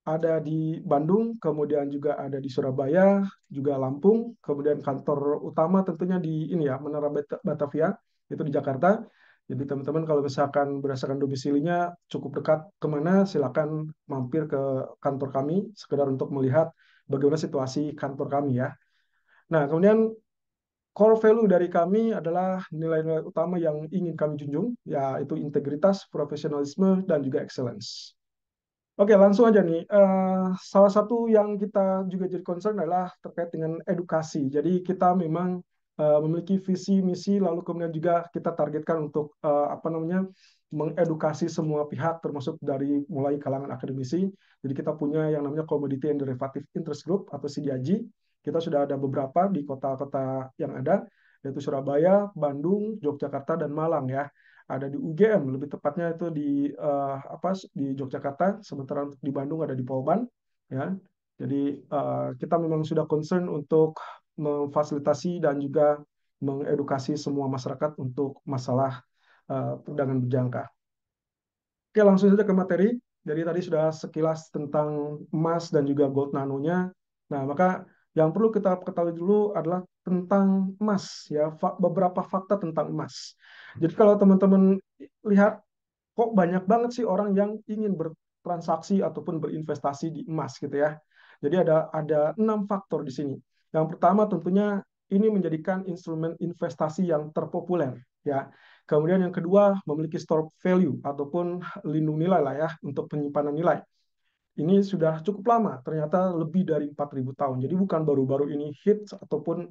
ada di Bandung, kemudian juga ada di Surabaya, juga Lampung, kemudian kantor utama tentunya di ini ya, Menara Batavia itu di Jakarta. Jadi teman-teman kalau misalkan berdasarkan domisilinya cukup dekat kemana, silakan mampir ke kantor kami sekedar untuk melihat bagaimana situasi kantor kami ya. Nah kemudian core value dari kami adalah nilai-nilai utama yang ingin kami junjung, yaitu integritas, profesionalisme, dan juga excellence. Oke, langsung aja nih. Uh, salah satu yang kita juga jadi concern adalah terkait dengan edukasi. Jadi kita memang Eh, memiliki visi misi lalu kemudian juga kita targetkan untuk uh, apa namanya mengedukasi semua pihak termasuk dari mulai kalangan akademisi. Jadi kita punya yang namanya Commodity and Derivative Interest Group atau CDIG. Kita sudah ada beberapa di kota-kota yang ada yaitu Surabaya, Bandung, Yogyakarta dan Malang ya. Ada di UGM lebih tepatnya itu di uh, apa di Yogyakarta, sementara di Bandung ada di Polban ya. Jadi uh, kita memang sudah concern untuk memfasilitasi dan juga mengedukasi semua masyarakat untuk masalah uh, perdagangan berjangka. Oke, langsung saja ke materi. Jadi tadi sudah sekilas tentang emas dan juga gold nanonya. Nah, maka yang perlu kita ketahui dulu adalah tentang emas ya, fa beberapa fakta tentang emas. Jadi kalau teman-teman lihat kok banyak banget sih orang yang ingin bertransaksi ataupun berinvestasi di emas gitu ya. Jadi ada ada enam faktor di sini. Yang pertama tentunya ini menjadikan instrumen investasi yang terpopuler ya. Kemudian yang kedua memiliki store value ataupun lindung nilai lah ya untuk penyimpanan nilai. Ini sudah cukup lama, ternyata lebih dari 4000 tahun. Jadi bukan baru-baru ini hits ataupun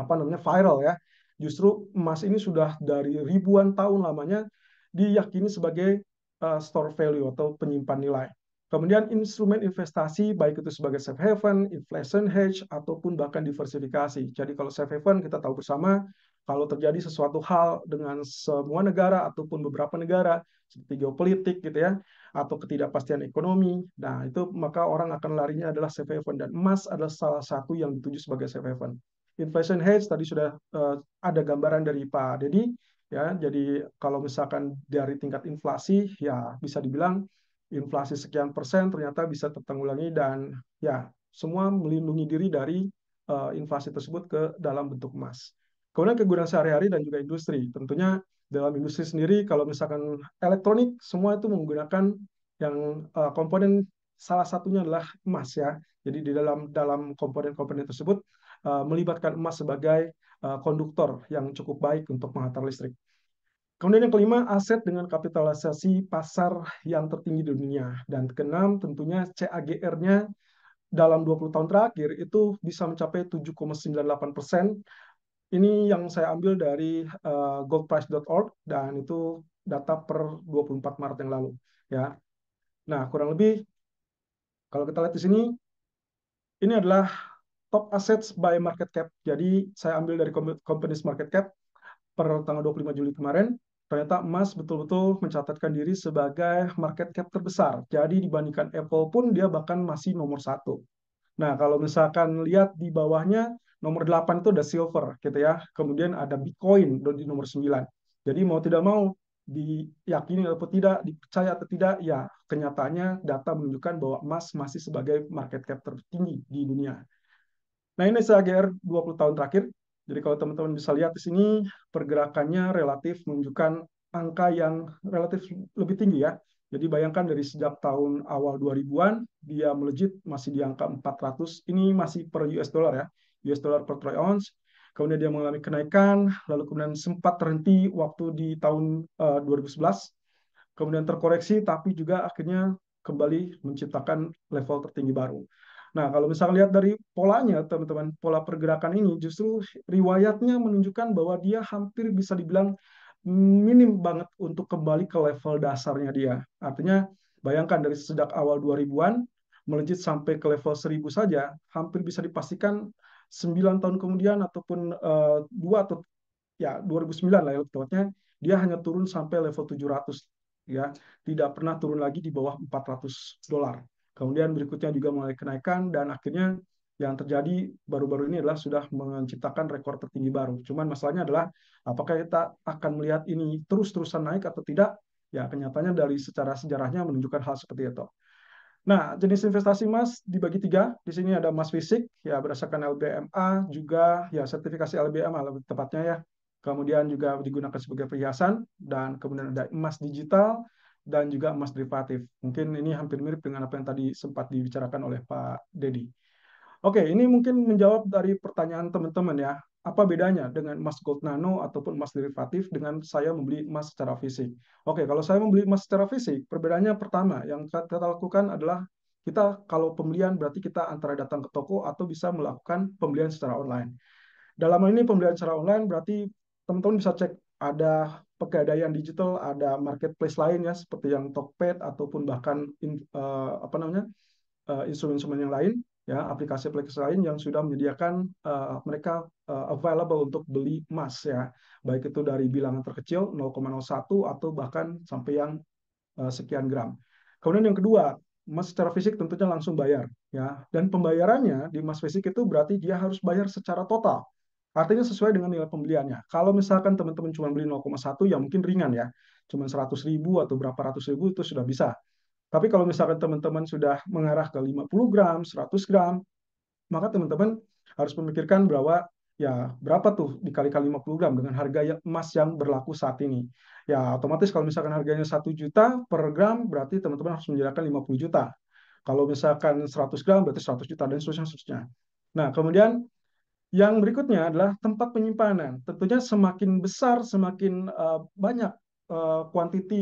apa namanya viral ya. Justru emas ini sudah dari ribuan tahun lamanya diyakini sebagai uh, store value atau penyimpan nilai. Kemudian instrumen investasi baik itu sebagai safe haven, inflation hedge ataupun bahkan diversifikasi. Jadi kalau safe haven kita tahu bersama kalau terjadi sesuatu hal dengan semua negara ataupun beberapa negara seperti geopolitik gitu ya atau ketidakpastian ekonomi. Nah, itu maka orang akan larinya adalah safe haven dan emas adalah salah satu yang dituju sebagai safe haven. Inflation hedge tadi sudah uh, ada gambaran dari Pak Deddy, ya. Jadi kalau misalkan dari tingkat inflasi ya bisa dibilang inflasi sekian persen ternyata bisa tertanggulangi dan ya semua melindungi diri dari uh, inflasi tersebut ke dalam bentuk emas. Kemudian kegunaan sehari-hari dan juga industri. Tentunya dalam industri sendiri kalau misalkan elektronik semua itu menggunakan yang uh, komponen salah satunya adalah emas ya. Jadi di dalam dalam komponen-komponen tersebut uh, melibatkan emas sebagai uh, konduktor yang cukup baik untuk menghantar listrik. Kemudian yang kelima, aset dengan kapitalisasi pasar yang tertinggi di dunia. Dan keenam, tentunya CAGR-nya dalam 20 tahun terakhir itu bisa mencapai 7,98 persen. Ini yang saya ambil dari uh, eh, goldprice.org dan itu data per 24 Maret yang lalu. Ya, Nah, kurang lebih kalau kita lihat di sini, ini adalah top assets by market cap. Jadi saya ambil dari companies market cap per tanggal 25 Juli kemarin ternyata emas betul-betul mencatatkan diri sebagai market cap terbesar. Jadi dibandingkan Apple pun dia bahkan masih nomor satu. Nah, kalau misalkan lihat di bawahnya, nomor 8 itu ada silver gitu ya. Kemudian ada Bitcoin di nomor 9. Jadi mau tidak mau, diyakini atau tidak, dipercaya atau tidak, ya kenyataannya data menunjukkan bahwa emas masih sebagai market cap tertinggi di dunia. Nah, ini saya CAGR 20 tahun terakhir jadi kalau teman-teman bisa lihat di sini pergerakannya relatif menunjukkan angka yang relatif lebih tinggi ya. Jadi bayangkan dari sejak tahun awal 2000-an dia melejit masih di angka 400. Ini masih per US dollar ya. US dollar per troy ounce. Kemudian dia mengalami kenaikan, lalu kemudian sempat terhenti waktu di tahun uh, eh, 2011. Kemudian terkoreksi tapi juga akhirnya kembali menciptakan level tertinggi baru. Nah, kalau misalnya lihat dari polanya, teman-teman, pola pergerakan ini justru riwayatnya menunjukkan bahwa dia hampir bisa dibilang minim banget untuk kembali ke level dasarnya dia. Artinya, bayangkan dari sejak awal 2000-an, melejit sampai ke level 1000 saja, hampir bisa dipastikan 9 tahun kemudian ataupun uh, eh, 2 atau ya 2009 lah ya, tepatnya, dia hanya turun sampai level 700 ya, tidak pernah turun lagi di bawah 400 dolar. Kemudian berikutnya juga mulai kenaikan dan akhirnya yang terjadi baru-baru ini adalah sudah menciptakan rekor tertinggi baru. Cuman masalahnya adalah apakah kita akan melihat ini terus-terusan naik atau tidak? Ya, kenyataannya dari secara sejarahnya menunjukkan hal seperti itu. Nah, jenis investasi emas dibagi tiga. Di sini ada emas fisik, ya berdasarkan LBMA, juga ya sertifikasi LBMA lebih tepatnya ya. Kemudian juga digunakan sebagai perhiasan, dan kemudian ada emas digital, dan juga emas derivatif. Mungkin ini hampir mirip dengan apa yang tadi sempat dibicarakan oleh Pak Dedi. Oke, ini mungkin menjawab dari pertanyaan teman-teman ya. Apa bedanya dengan emas gold nano ataupun emas derivatif dengan saya membeli emas secara fisik? Oke, kalau saya membeli emas secara fisik, perbedaannya pertama yang kita lakukan adalah kita kalau pembelian berarti kita antara datang ke toko atau bisa melakukan pembelian secara online. Dalam hal ini pembelian secara online berarti teman-teman bisa cek ada pegadaian digital, ada marketplace lain ya seperti yang Tokped ataupun bahkan in, uh, apa namanya uh, instrumen-instrumen yang lain ya aplikasi-aplikasi lain yang sudah menyediakan uh, mereka uh, available untuk beli emas ya baik itu dari bilangan terkecil 0,01 atau bahkan sampai yang uh, sekian gram. Kemudian yang kedua emas secara fisik tentunya langsung bayar ya dan pembayarannya di emas fisik itu berarti dia harus bayar secara total Artinya sesuai dengan nilai pembeliannya. Kalau misalkan teman-teman cuma beli 0,1 ya mungkin ringan ya. Cuma 100 ribu atau berapa ratus ribu itu sudah bisa. Tapi kalau misalkan teman-teman sudah mengarah ke 50 gram, 100 gram, maka teman-teman harus memikirkan bahwa ya berapa tuh dikalikan 50 gram dengan harga ya, emas yang berlaku saat ini. Ya otomatis kalau misalkan harganya 1 juta per gram berarti teman-teman harus menjelaskan 50 juta. Kalau misalkan 100 gram berarti 100 juta dan seterusnya. seterusnya. Nah kemudian yang berikutnya adalah tempat penyimpanan. Tentunya semakin besar, semakin uh, banyak uh,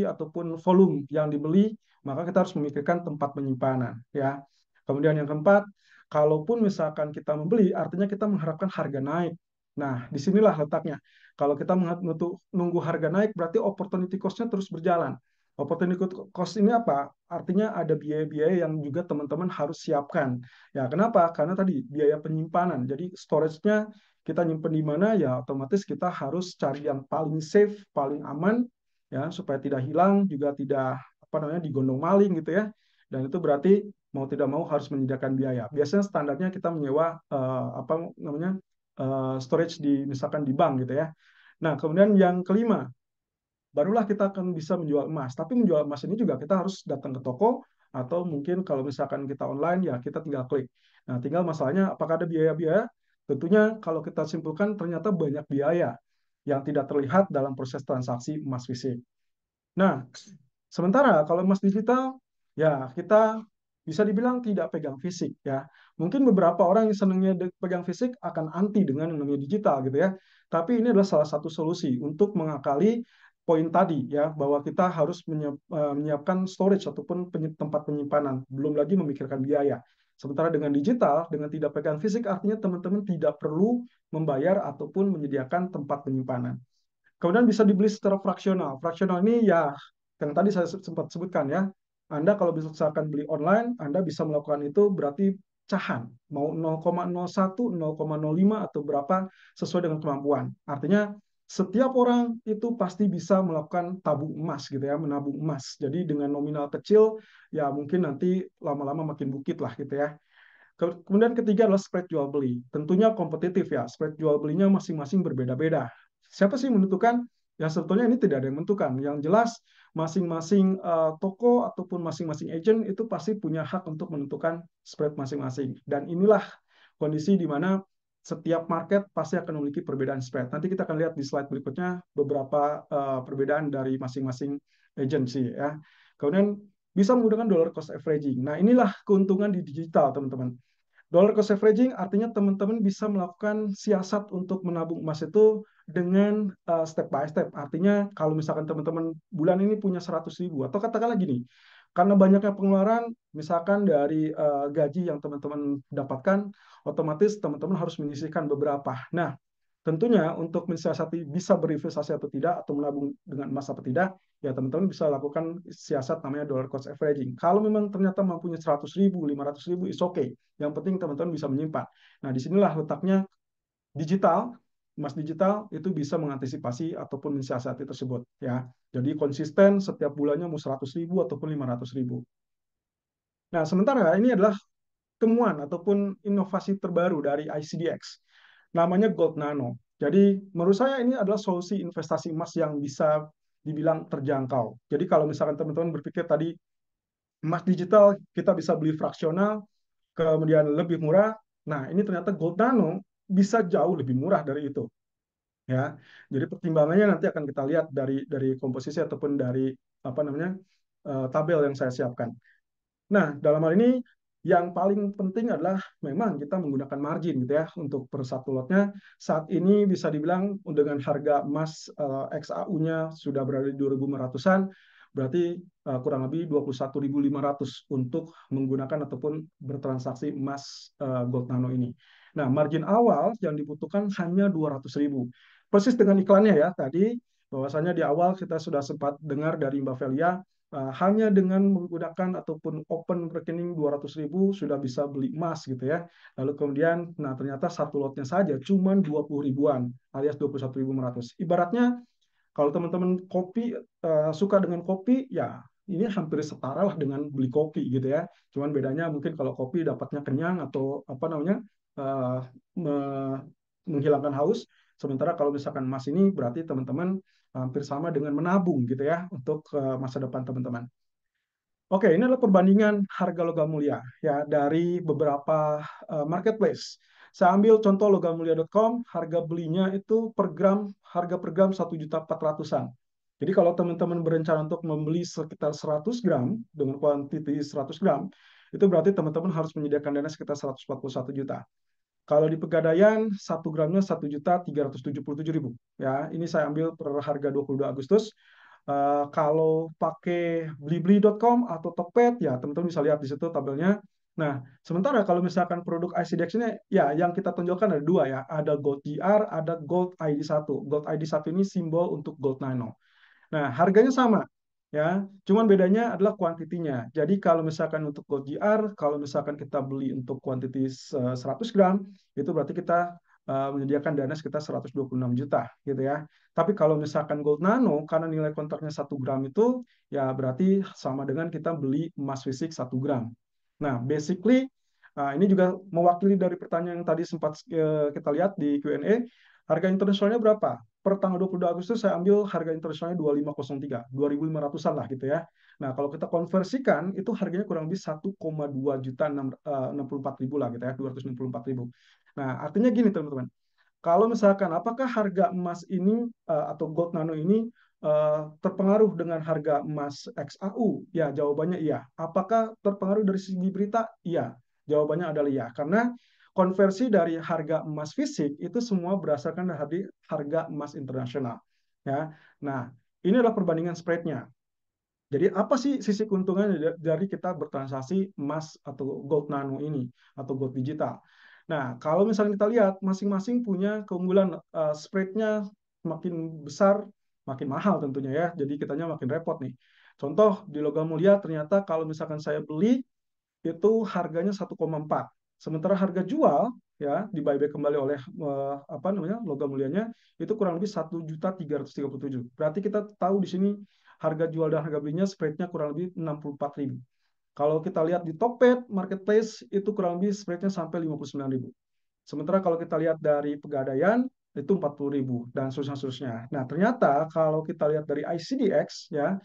ataupun volume yang dibeli, maka kita harus memikirkan tempat penyimpanan. Ya. Kemudian yang keempat, kalaupun misalkan kita membeli, artinya kita mengharapkan harga naik. Nah, disinilah letaknya. Kalau kita menunggu harga naik, berarti opportunity cost-nya terus berjalan. Opportunity cost ini apa? Artinya ada biaya-biaya yang juga teman-teman harus siapkan. Ya, kenapa? Karena tadi biaya penyimpanan. Jadi storage-nya kita nyimpen di mana ya otomatis kita harus cari yang paling safe, paling aman ya supaya tidak hilang juga tidak apa namanya digondong maling gitu ya. Dan itu berarti mau tidak mau harus menyediakan biaya. Biasanya standarnya kita menyewa uh, apa namanya uh, storage di misalkan di bank gitu ya. Nah, kemudian yang kelima, barulah kita akan bisa menjual emas. Tapi menjual emas ini juga kita harus datang ke toko atau mungkin kalau misalkan kita online ya kita tinggal klik. Nah, tinggal masalahnya apakah ada biaya-biaya? Tentunya kalau kita simpulkan ternyata banyak biaya yang tidak terlihat dalam proses transaksi emas fisik. Nah, sementara kalau emas digital ya kita bisa dibilang tidak pegang fisik ya. Mungkin beberapa orang yang senangnya pegang fisik akan anti dengan yang namanya digital gitu ya. Tapi ini adalah salah satu solusi untuk mengakali poin tadi ya bahwa kita harus eh, menyiapkan storage ataupun tempat penyimpanan, belum lagi memikirkan biaya. Sementara dengan digital, dengan tidak pegang fisik artinya teman-teman tidak perlu membayar ataupun menyediakan tempat penyimpanan. Kemudian bisa dibeli secara fraksional. Fraksional ini ya yang tadi saya sempat sebutkan ya. Anda kalau misalkan beli online, Anda bisa melakukan itu berarti cahan, mau 0,01, 0,05 atau berapa sesuai dengan kemampuan. Artinya setiap orang itu pasti bisa melakukan tabung emas gitu ya, menabung emas. Jadi dengan nominal kecil ya mungkin nanti lama-lama makin bukit lah gitu ya. Kemudian ketiga adalah spread jual beli. Tentunya kompetitif ya, spread jual belinya masing-masing berbeda-beda. Siapa sih menentukan? Ya sebetulnya ini tidak ada yang menentukan. Yang jelas masing-masing uh, toko ataupun masing-masing agent itu pasti punya hak untuk menentukan spread masing-masing. Dan inilah kondisi di mana setiap market pasti akan memiliki perbedaan spread. Nanti kita akan lihat di slide berikutnya beberapa uh, perbedaan dari masing-masing agency ya. Kemudian bisa menggunakan dollar cost averaging. Nah, inilah keuntungan di digital, teman-teman. Dollar cost averaging artinya teman-teman bisa melakukan siasat untuk menabung emas itu dengan uh, step by step. Artinya kalau misalkan teman-teman bulan ini punya seratus ribu, atau katakanlah gini, karena banyaknya pengeluaran, misalkan dari uh, gaji yang teman-teman dapatkan, otomatis teman-teman harus menyisihkan beberapa. Nah, tentunya untuk mensiasati bisa berinvestasi atau tidak, atau menabung dengan masa atau tidak, ya teman-teman bisa lakukan siasat namanya dollar cost averaging. Kalau memang ternyata mampunya 100 ribu, 500 ribu, is okay. Yang penting teman-teman bisa menyimpan. Nah, disinilah letaknya digital emas digital itu bisa mengantisipasi ataupun mensiasati tersebut ya. Jadi konsisten setiap bulannya mau 100 ribu ataupun 500 ribu. Nah, sementara ya, ini adalah temuan ataupun inovasi terbaru dari ICDX. Namanya Gold Nano. Jadi menurut saya ini adalah solusi investasi emas yang bisa dibilang terjangkau. Jadi kalau misalkan teman-teman berpikir tadi emas digital kita bisa beli fraksional, kemudian lebih murah. Nah, ini ternyata Gold Nano bisa jauh lebih murah dari itu. Ya. Jadi pertimbangannya nanti akan kita lihat dari dari komposisi ataupun dari apa namanya? Eh, tabel yang saya siapkan. Nah, dalam hal ini yang paling penting adalah memang kita menggunakan margin gitu ya untuk per satu lotnya. Saat ini bisa dibilang dengan harga emas uh, eh, XAU-nya sudah berada di 2.500-an, berarti uh, kurang lebih 21.500 untuk menggunakan ataupun bertransaksi emas uh, gold nano ini. Nah, margin awal yang dibutuhkan hanya 200.000. Persis dengan iklannya ya tadi bahwasanya di awal kita sudah sempat dengar dari Mbak Velia uh, hanya dengan menggunakan ataupun open rekening 200.000 sudah bisa beli emas gitu ya. Lalu kemudian nah ternyata satu lotnya saja cuman 20 ribuan alias 21.500. Ibaratnya kalau teman-teman kopi uh, suka dengan kopi ya ini hampir setara lah dengan beli kopi gitu ya. Cuman bedanya mungkin kalau kopi dapatnya kenyang atau apa namanya uh, menghilangkan haus. Sementara kalau misalkan emas ini berarti teman-teman hampir sama dengan menabung gitu ya untuk eh, masa depan teman-teman. Oke, ini adalah perbandingan harga logam mulia ya dari beberapa eh, marketplace. Saya ambil contoh logamulia.com, harga belinya itu per gram harga per gram juta empat an Jadi kalau teman-teman berencana untuk membeli sekitar 100 gram dengan kuantiti 100 gram, itu berarti teman-teman harus menyediakan dana sekitar 141 juta. Kalau di Pegadaian, 1 gramnya satu juta 1.377.000. Ya, ini saya ambil per harga 22 Agustus. Uh, kalau pakai blibli.com atau Tokped, ya teman-teman bisa lihat di situ tabelnya. Nah, sementara kalau misalkan produk ICDX ini, ya yang kita tunjukkan ada dua ya. Ada Gold GR, ada Gold ID1. Gold ID1 ini simbol untuk Gold Nano. Nah, harganya sama ya. Cuman bedanya adalah kuantitinya. Jadi kalau misalkan untuk Gold GR, kalau misalkan kita beli untuk kuantiti 100 gram, itu berarti kita uh, menyediakan dana sekitar 126 juta gitu ya. Tapi kalau misalkan gold nano karena nilai kontraknya 1 gram itu ya berarti sama dengan kita beli emas fisik 1 gram. Nah, basically uh, ini juga mewakili dari pertanyaan yang tadi sempat eh, kita lihat di Q&A, harga internasionalnya berapa? per tanggal 22 Agustus saya ambil harga internasionalnya 2503, 2500-an lah gitu ya. Nah, kalau kita konversikan itu harganya kurang lebih 1,2 juta 64 eh, ribu lah gitu ya, 264.000. ribu. Nah, artinya gini teman-teman. Kalau misalkan apakah harga emas ini eh, atau gold nano ini eh, terpengaruh dengan harga emas XAU? Ya, jawabannya iya. Apakah terpengaruh dari segi berita? Iya. Jawabannya adalah iya. Karena konversi dari harga emas fisik itu semua berdasarkan dari harga emas internasional. Ya. Nah, ini adalah perbandingan spreadnya. Jadi apa sih sisi keuntungan dari kita bertransaksi emas atau gold nano ini atau gold digital? Nah, kalau misalnya kita lihat masing-masing punya keunggulan uh, spreadnya makin besar, makin mahal tentunya ya. Jadi kitanya makin repot nih. Contoh di logam mulia ternyata kalau misalkan saya beli itu harganya 1,4. Sementara harga jual ya di buyback kembali oleh uh, apa namanya logam mulianya itu kurang lebih satu juta tiga ratus tiga puluh tujuh. Berarti kita tahu di sini harga jual dan harga belinya spreadnya kurang lebih enam puluh empat ribu. Kalau kita lihat di Tokped Marketplace itu kurang lebih spreadnya sampai lima puluh sembilan ribu. Sementara kalau kita lihat dari pegadaian itu empat puluh ribu dan seterusnya seterusnya. Nah, ternyata kalau kita lihat dari ICDX ya,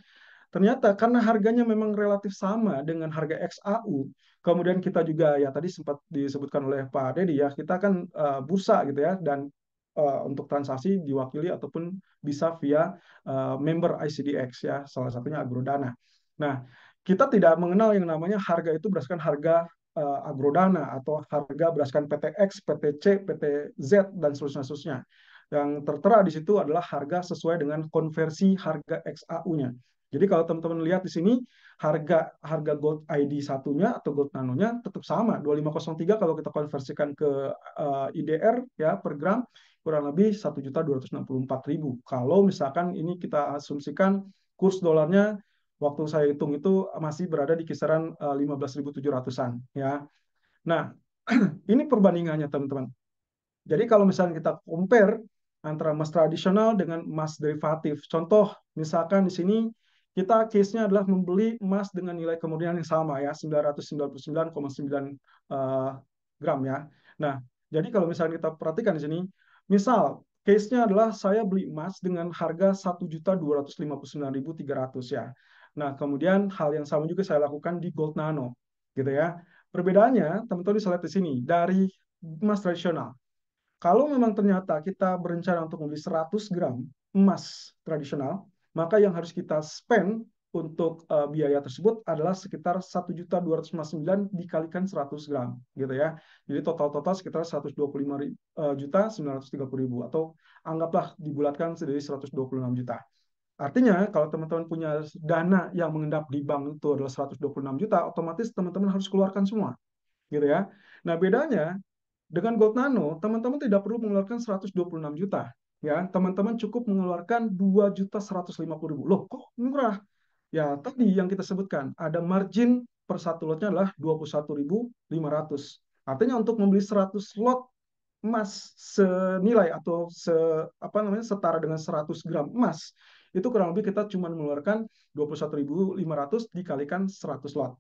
Ternyata karena harganya memang relatif sama dengan harga XAU, kemudian kita juga ya tadi sempat disebutkan oleh Pak Dedi ya kita kan uh, bursa gitu ya dan uh, untuk transaksi diwakili ataupun bisa via uh, member ICDX ya salah satunya Agrodana. Nah kita tidak mengenal yang namanya harga itu berdasarkan harga uh, Agrodana atau harga berdasarkan PTX, PTC, PTZ dan seterusnya-seterusnya. Yang tertera di situ adalah harga sesuai dengan konversi harga XAU-nya. Jadi kalau teman-teman lihat di sini harga harga gold ID satunya atau gold nanonya tetap sama 2503 kalau kita konversikan ke uh, eh, IDR ya per gram kurang lebih 1.264.000. Kalau misalkan ini kita asumsikan kurs dolarnya waktu saya hitung itu masih berada di kisaran eh, uh, 15.700-an ya. Nah, ini perbandingannya teman-teman. Jadi kalau misalnya kita compare antara emas tradisional dengan emas derivatif. Contoh misalkan di sini kita case-nya adalah membeli emas dengan nilai kemurnian yang sama ya 999,9 uh, eh, gram ya. Nah, jadi kalau misalnya kita perhatikan di sini, misal case-nya adalah saya beli emas dengan harga 1.259.300 ya. Nah, kemudian hal yang sama juga saya lakukan di gold nano gitu ya. Perbedaannya, teman-teman bisa lihat di sini dari emas tradisional. Kalau memang ternyata kita berencana untuk membeli 100 gram emas tradisional, maka yang harus kita spend untuk uh, biaya tersebut adalah sekitar 1.259 dikalikan 100 gram gitu ya. Jadi total-total sekitar dua puluh uh, juta puluh ribu atau anggaplah dibulatkan sendiri 126 juta. Artinya kalau teman-teman punya dana yang mengendap di bank itu adalah 126 juta, otomatis teman-teman harus keluarkan semua. Gitu ya. Nah, bedanya dengan Gold Nano, teman-teman tidak perlu mengeluarkan 126 juta ya kan? teman-teman cukup mengeluarkan dua juta seratus ribu. Loh, kok murah? Ya, tadi yang kita sebutkan, ada margin per satu lotnya adalah dua 21.500. Artinya untuk membeli 100 lot emas senilai atau se apa namanya setara dengan 100 gram emas, itu kurang lebih kita cuma mengeluarkan dua 21.500 dikalikan 100 lot.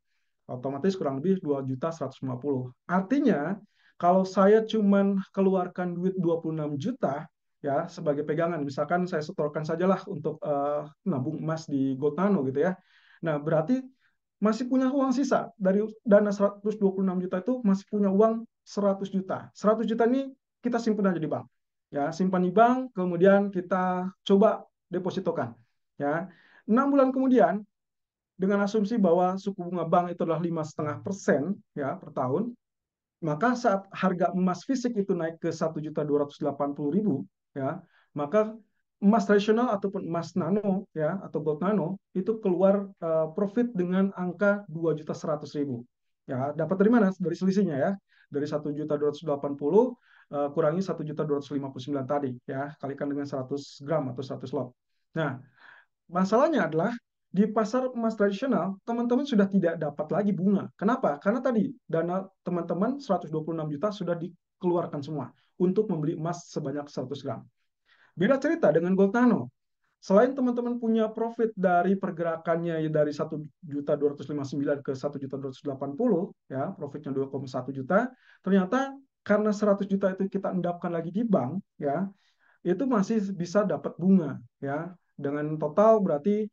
Otomatis kurang lebih dua juta 2.150. Artinya, kalau saya cuma keluarkan duit 26 juta, ya sebagai pegangan. Misalkan saya setorkan sajalah untuk uh, nabung emas di Gold Nano gitu ya. Nah, berarti masih punya uang sisa dari dana 126 juta itu masih punya uang 100 juta. 100 juta ini kita simpan aja di bank. Ya, simpan di bank, kemudian kita coba depositokan. Ya. enam bulan kemudian dengan asumsi bahwa suku bunga bank itu adalah lima setengah persen ya per tahun, maka saat harga emas fisik itu naik ke satu juta dua ratus delapan puluh ribu ya maka emas tradisional ataupun emas nano ya atau gold nano itu keluar uh, profit dengan angka dua juta seratus ribu ya dapat dari mana dari selisihnya ya dari satu juta dua ratus delapan puluh eh, kurangi satu juta dua ratus lima puluh sembilan tadi ya kalikan dengan seratus gram atau seratus lot nah masalahnya adalah di pasar emas tradisional, teman-teman sudah tidak dapat lagi bunga. Kenapa? Karena tadi dana teman-teman 126 juta sudah dikeluarkan semua untuk membeli emas sebanyak 100 gram. Beda cerita dengan Gold Nano. Selain teman-teman punya profit dari pergerakannya dari juta 1.259 ke juta 1.280, ya, profitnya 2,1 juta, ternyata karena 100 juta itu kita endapkan lagi di bank, ya, itu masih bisa dapat bunga, ya. Dengan total berarti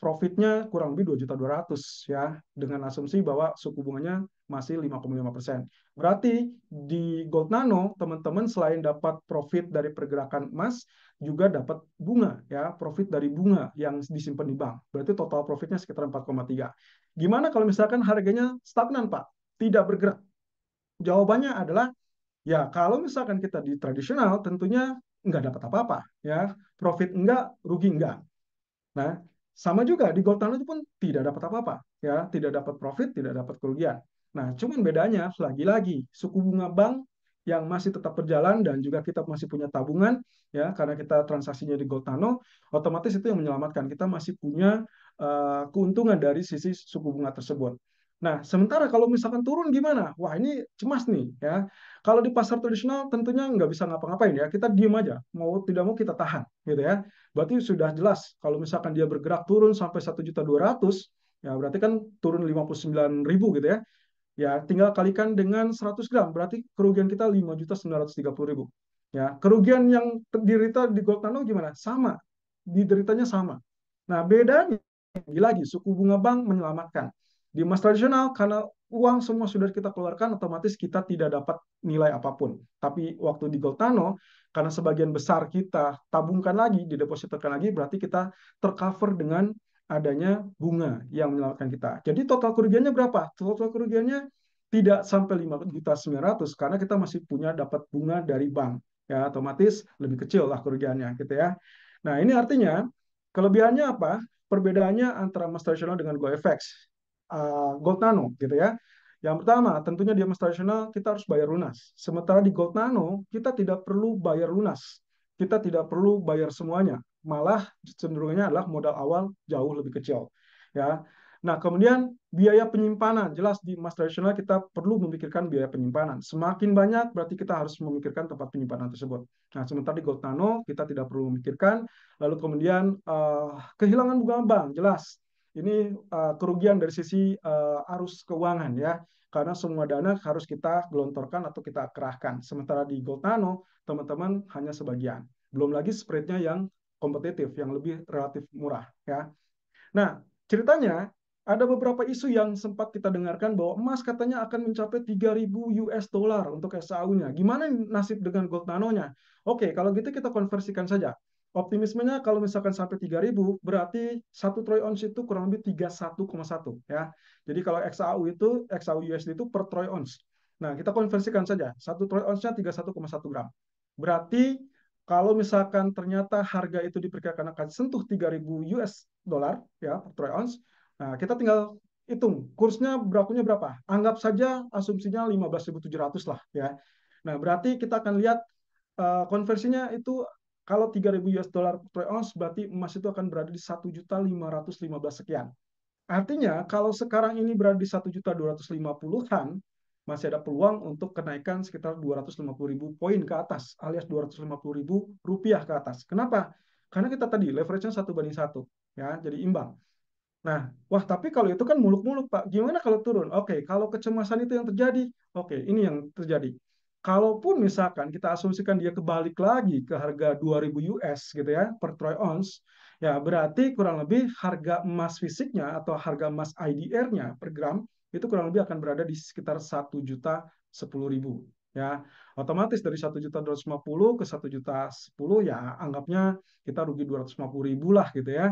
profitnya kurang lebih juta 2.200 ya dengan asumsi bahwa suku bunganya masih 5,5%. Berarti di Gold Nano teman-teman selain dapat profit dari pergerakan emas juga dapat bunga ya, profit dari bunga yang disimpan di bank. Berarti total profitnya sekitar 4,3. Gimana kalau misalkan harganya stagnan, Pak? Tidak bergerak. Jawabannya adalah ya kalau misalkan kita di tradisional tentunya nggak dapat apa-apa ya, profit enggak, rugi enggak. Nah, sama juga di Gold itu pun tidak dapat apa-apa, ya, tidak dapat profit, tidak dapat kerugian. Nah, cuman bedanya lagi-lagi suku bunga bank yang masih tetap berjalan dan juga kita masih punya tabungan ya karena kita transaksinya di Goltano, otomatis itu yang menyelamatkan kita masih punya uh, keuntungan dari sisi suku bunga tersebut. Nah, sementara kalau misalkan turun gimana? Wah, ini cemas nih ya. Kalau di pasar tradisional tentunya nggak bisa ngapa-ngapain ya. Kita diem aja, mau tidak mau kita tahan gitu ya. Berarti sudah jelas kalau misalkan dia bergerak turun sampai 1.200 ya berarti kan turun 59.000 gitu ya. Ya, tinggal kalikan dengan 100 gram, berarti kerugian kita 5.930.000. Ya, kerugian yang diderita di Gold Nano gimana? Sama. Dideritanya sama. Nah, bedanya lagi suku bunga bank menyelamatkan di emas tradisional, karena uang semua sudah kita keluarkan, otomatis kita tidak dapat nilai apapun. Tapi waktu di Goltano, karena sebagian besar kita tabungkan lagi, didepositkan lagi, berarti kita tercover dengan adanya bunga yang menyelamatkan kita. Jadi total kerugiannya berapa? Total kerugiannya tidak sampai 5 juta 900 karena kita masih punya dapat bunga dari bank. Ya, otomatis lebih kecil lah kerugiannya gitu ya. Nah, ini artinya kelebihannya apa? Perbedaannya antara emas tradisional dengan gold uh, Gold Nano gitu ya. Yang pertama, tentunya di emas tradisional kita harus bayar lunas. Sementara di gold nano, kita tidak perlu bayar lunas. Kita tidak perlu bayar semuanya. Malah cenderungnya adalah modal awal jauh lebih kecil. Ya. Nah, kemudian biaya penyimpanan. Jelas di emas tradisional kita perlu memikirkan biaya penyimpanan. Semakin banyak berarti kita harus memikirkan tempat penyimpanan tersebut. Nah, sementara di gold nano kita tidak perlu memikirkan. Lalu kemudian uh, kehilangan bunga bank, jelas ini uh, kerugian dari sisi uh, arus keuangan ya karena semua dana harus kita gelontorkan atau kita kerahkan. Sementara di Gold Nano, teman-teman hanya sebagian. Belum lagi spreadnya yang kompetitif, yang lebih relatif murah. ya. Nah, ceritanya ada beberapa isu yang sempat kita dengarkan bahwa emas katanya akan mencapai 3000 US dollar untuk SAU-nya. Gimana nasib dengan gold nanonya? Oke, kalau gitu kita konversikan saja optimismenya kalau misalkan sampai 3000 berarti satu troy ounce itu kurang lebih 31,1 ya. Jadi kalau XAU itu XAU USD itu per troy ounce. Nah, kita konversikan saja. Satu troy ounce-nya 31,1 gram. Berarti kalau misalkan ternyata harga itu diperkirakan akan sentuh 3000 US dollar ya per troy ounce. Nah, kita tinggal hitung kursnya berlakunya berapa. Anggap saja asumsinya 15.700 lah ya. Nah, berarti kita akan lihat uh, konversinya itu kalau 3.000 US dollar per ounce, berarti emas itu akan berada di 1.515 sekian. Artinya, kalau sekarang ini berada di 1.250-an, masih ada peluang untuk kenaikan sekitar 250.000 poin ke atas, alias 250.000 rupiah ke atas. Kenapa? Karena kita tadi leverage-nya satu banding satu, ya, jadi imbang. Nah, wah tapi kalau itu kan muluk-muluk Pak. Gimana kalau turun? Oke, kalau kecemasan itu yang terjadi, oke ini yang terjadi. Kalaupun misalkan kita asumsikan dia kebalik lagi ke harga 2000 US gitu ya per troy ounce, ya berarti kurang lebih harga emas fisiknya atau harga emas IDR-nya per gram itu kurang lebih akan berada di sekitar 1 juta 10000 ya otomatis dari satu juta dua ke satu juta sepuluh ya anggapnya kita rugi dua ribu lah gitu ya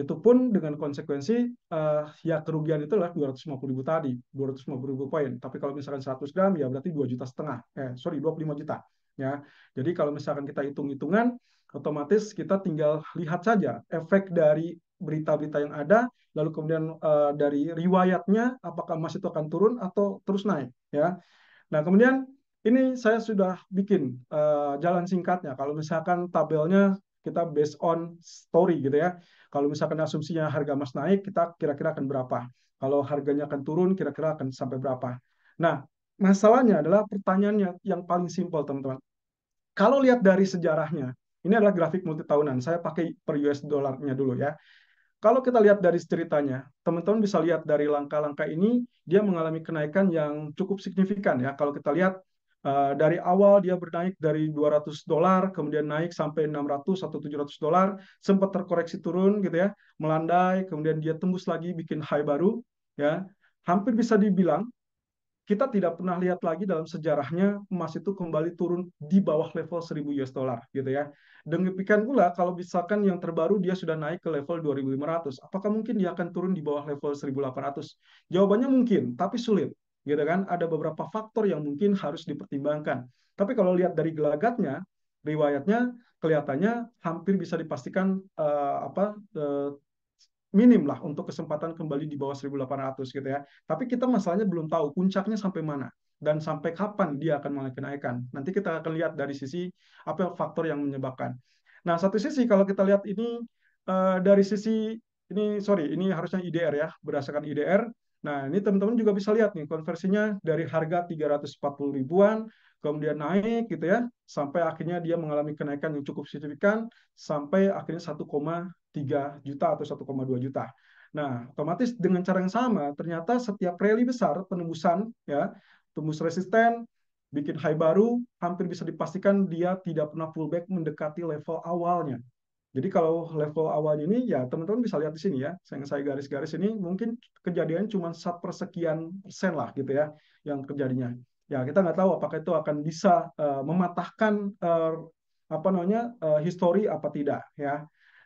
itu pun dengan konsekuensi uh, ya kerugian itulah adalah 250 tadi, 250 poin. Tapi kalau misalkan 100 gram ya berarti 2 juta setengah, eh sorry 25 juta ya. Jadi kalau misalkan kita hitung-hitungan, otomatis kita tinggal lihat saja efek dari berita-berita yang ada, lalu kemudian uh, dari riwayatnya apakah emas itu akan turun atau terus naik ya. Nah kemudian ini saya sudah bikin uh, jalan singkatnya. Kalau misalkan tabelnya kita based on story gitu ya. Kalau misalkan asumsinya harga emas naik, kita kira-kira akan berapa? Kalau harganya akan turun, kira-kira akan sampai berapa? Nah, masalahnya adalah pertanyaannya yang paling simpel, teman-teman. Kalau lihat dari sejarahnya, ini adalah grafik multi tahunan. Saya pakai per US dollarnya dulu ya. Kalau kita lihat dari ceritanya, teman-teman bisa lihat dari langkah-langkah ini, dia mengalami kenaikan yang cukup signifikan ya. Kalau kita lihat Eh, dari awal dia bernaik dari 200 dolar, kemudian naik sampai 600 atau 700 dolar, sempat terkoreksi turun gitu ya, melandai, kemudian dia tembus lagi bikin high baru, ya. Hampir bisa dibilang kita tidak pernah lihat lagi dalam sejarahnya emas itu kembali turun di bawah level 1000 US dollar gitu ya. Demikian pula kalau misalkan yang terbaru dia sudah naik ke level 2500, apakah mungkin dia akan turun di bawah level 1800? Jawabannya mungkin, tapi sulit gitu kan ada beberapa faktor yang mungkin harus dipertimbangkan tapi kalau lihat dari gelagatnya riwayatnya kelihatannya hampir bisa dipastikan uh, apa uh, minim lah untuk kesempatan kembali di bawah 1800 gitu ya tapi kita masalahnya belum tahu puncaknya sampai mana dan sampai kapan dia akan mulai kenaikan. Nanti kita akan lihat dari sisi apa faktor yang menyebabkan. Nah, satu sisi kalau kita lihat ini uh, dari sisi ini sorry, ini harusnya IDR ya, berdasarkan IDR Nah, ini teman-teman juga bisa lihat nih konversinya dari harga 340 ribuan kemudian naik gitu ya sampai akhirnya dia mengalami kenaikan yang cukup signifikan sampai akhirnya 1,3 juta atau 1,2 juta. Nah, otomatis dengan cara yang sama ternyata setiap rally besar penembusan ya, tembus resisten, bikin high baru hampir bisa dipastikan dia tidak pernah pullback mendekati level awalnya jadi kalau level awalnya ini ya teman-teman bisa lihat di sini ya, yang saya garis-garis ini mungkin kejadian cuma satu persekian persen lah gitu ya yang terjadinya. Ya kita nggak tahu apakah itu akan bisa uh, mematahkan uh, apa namanya uh, histori apa tidak ya.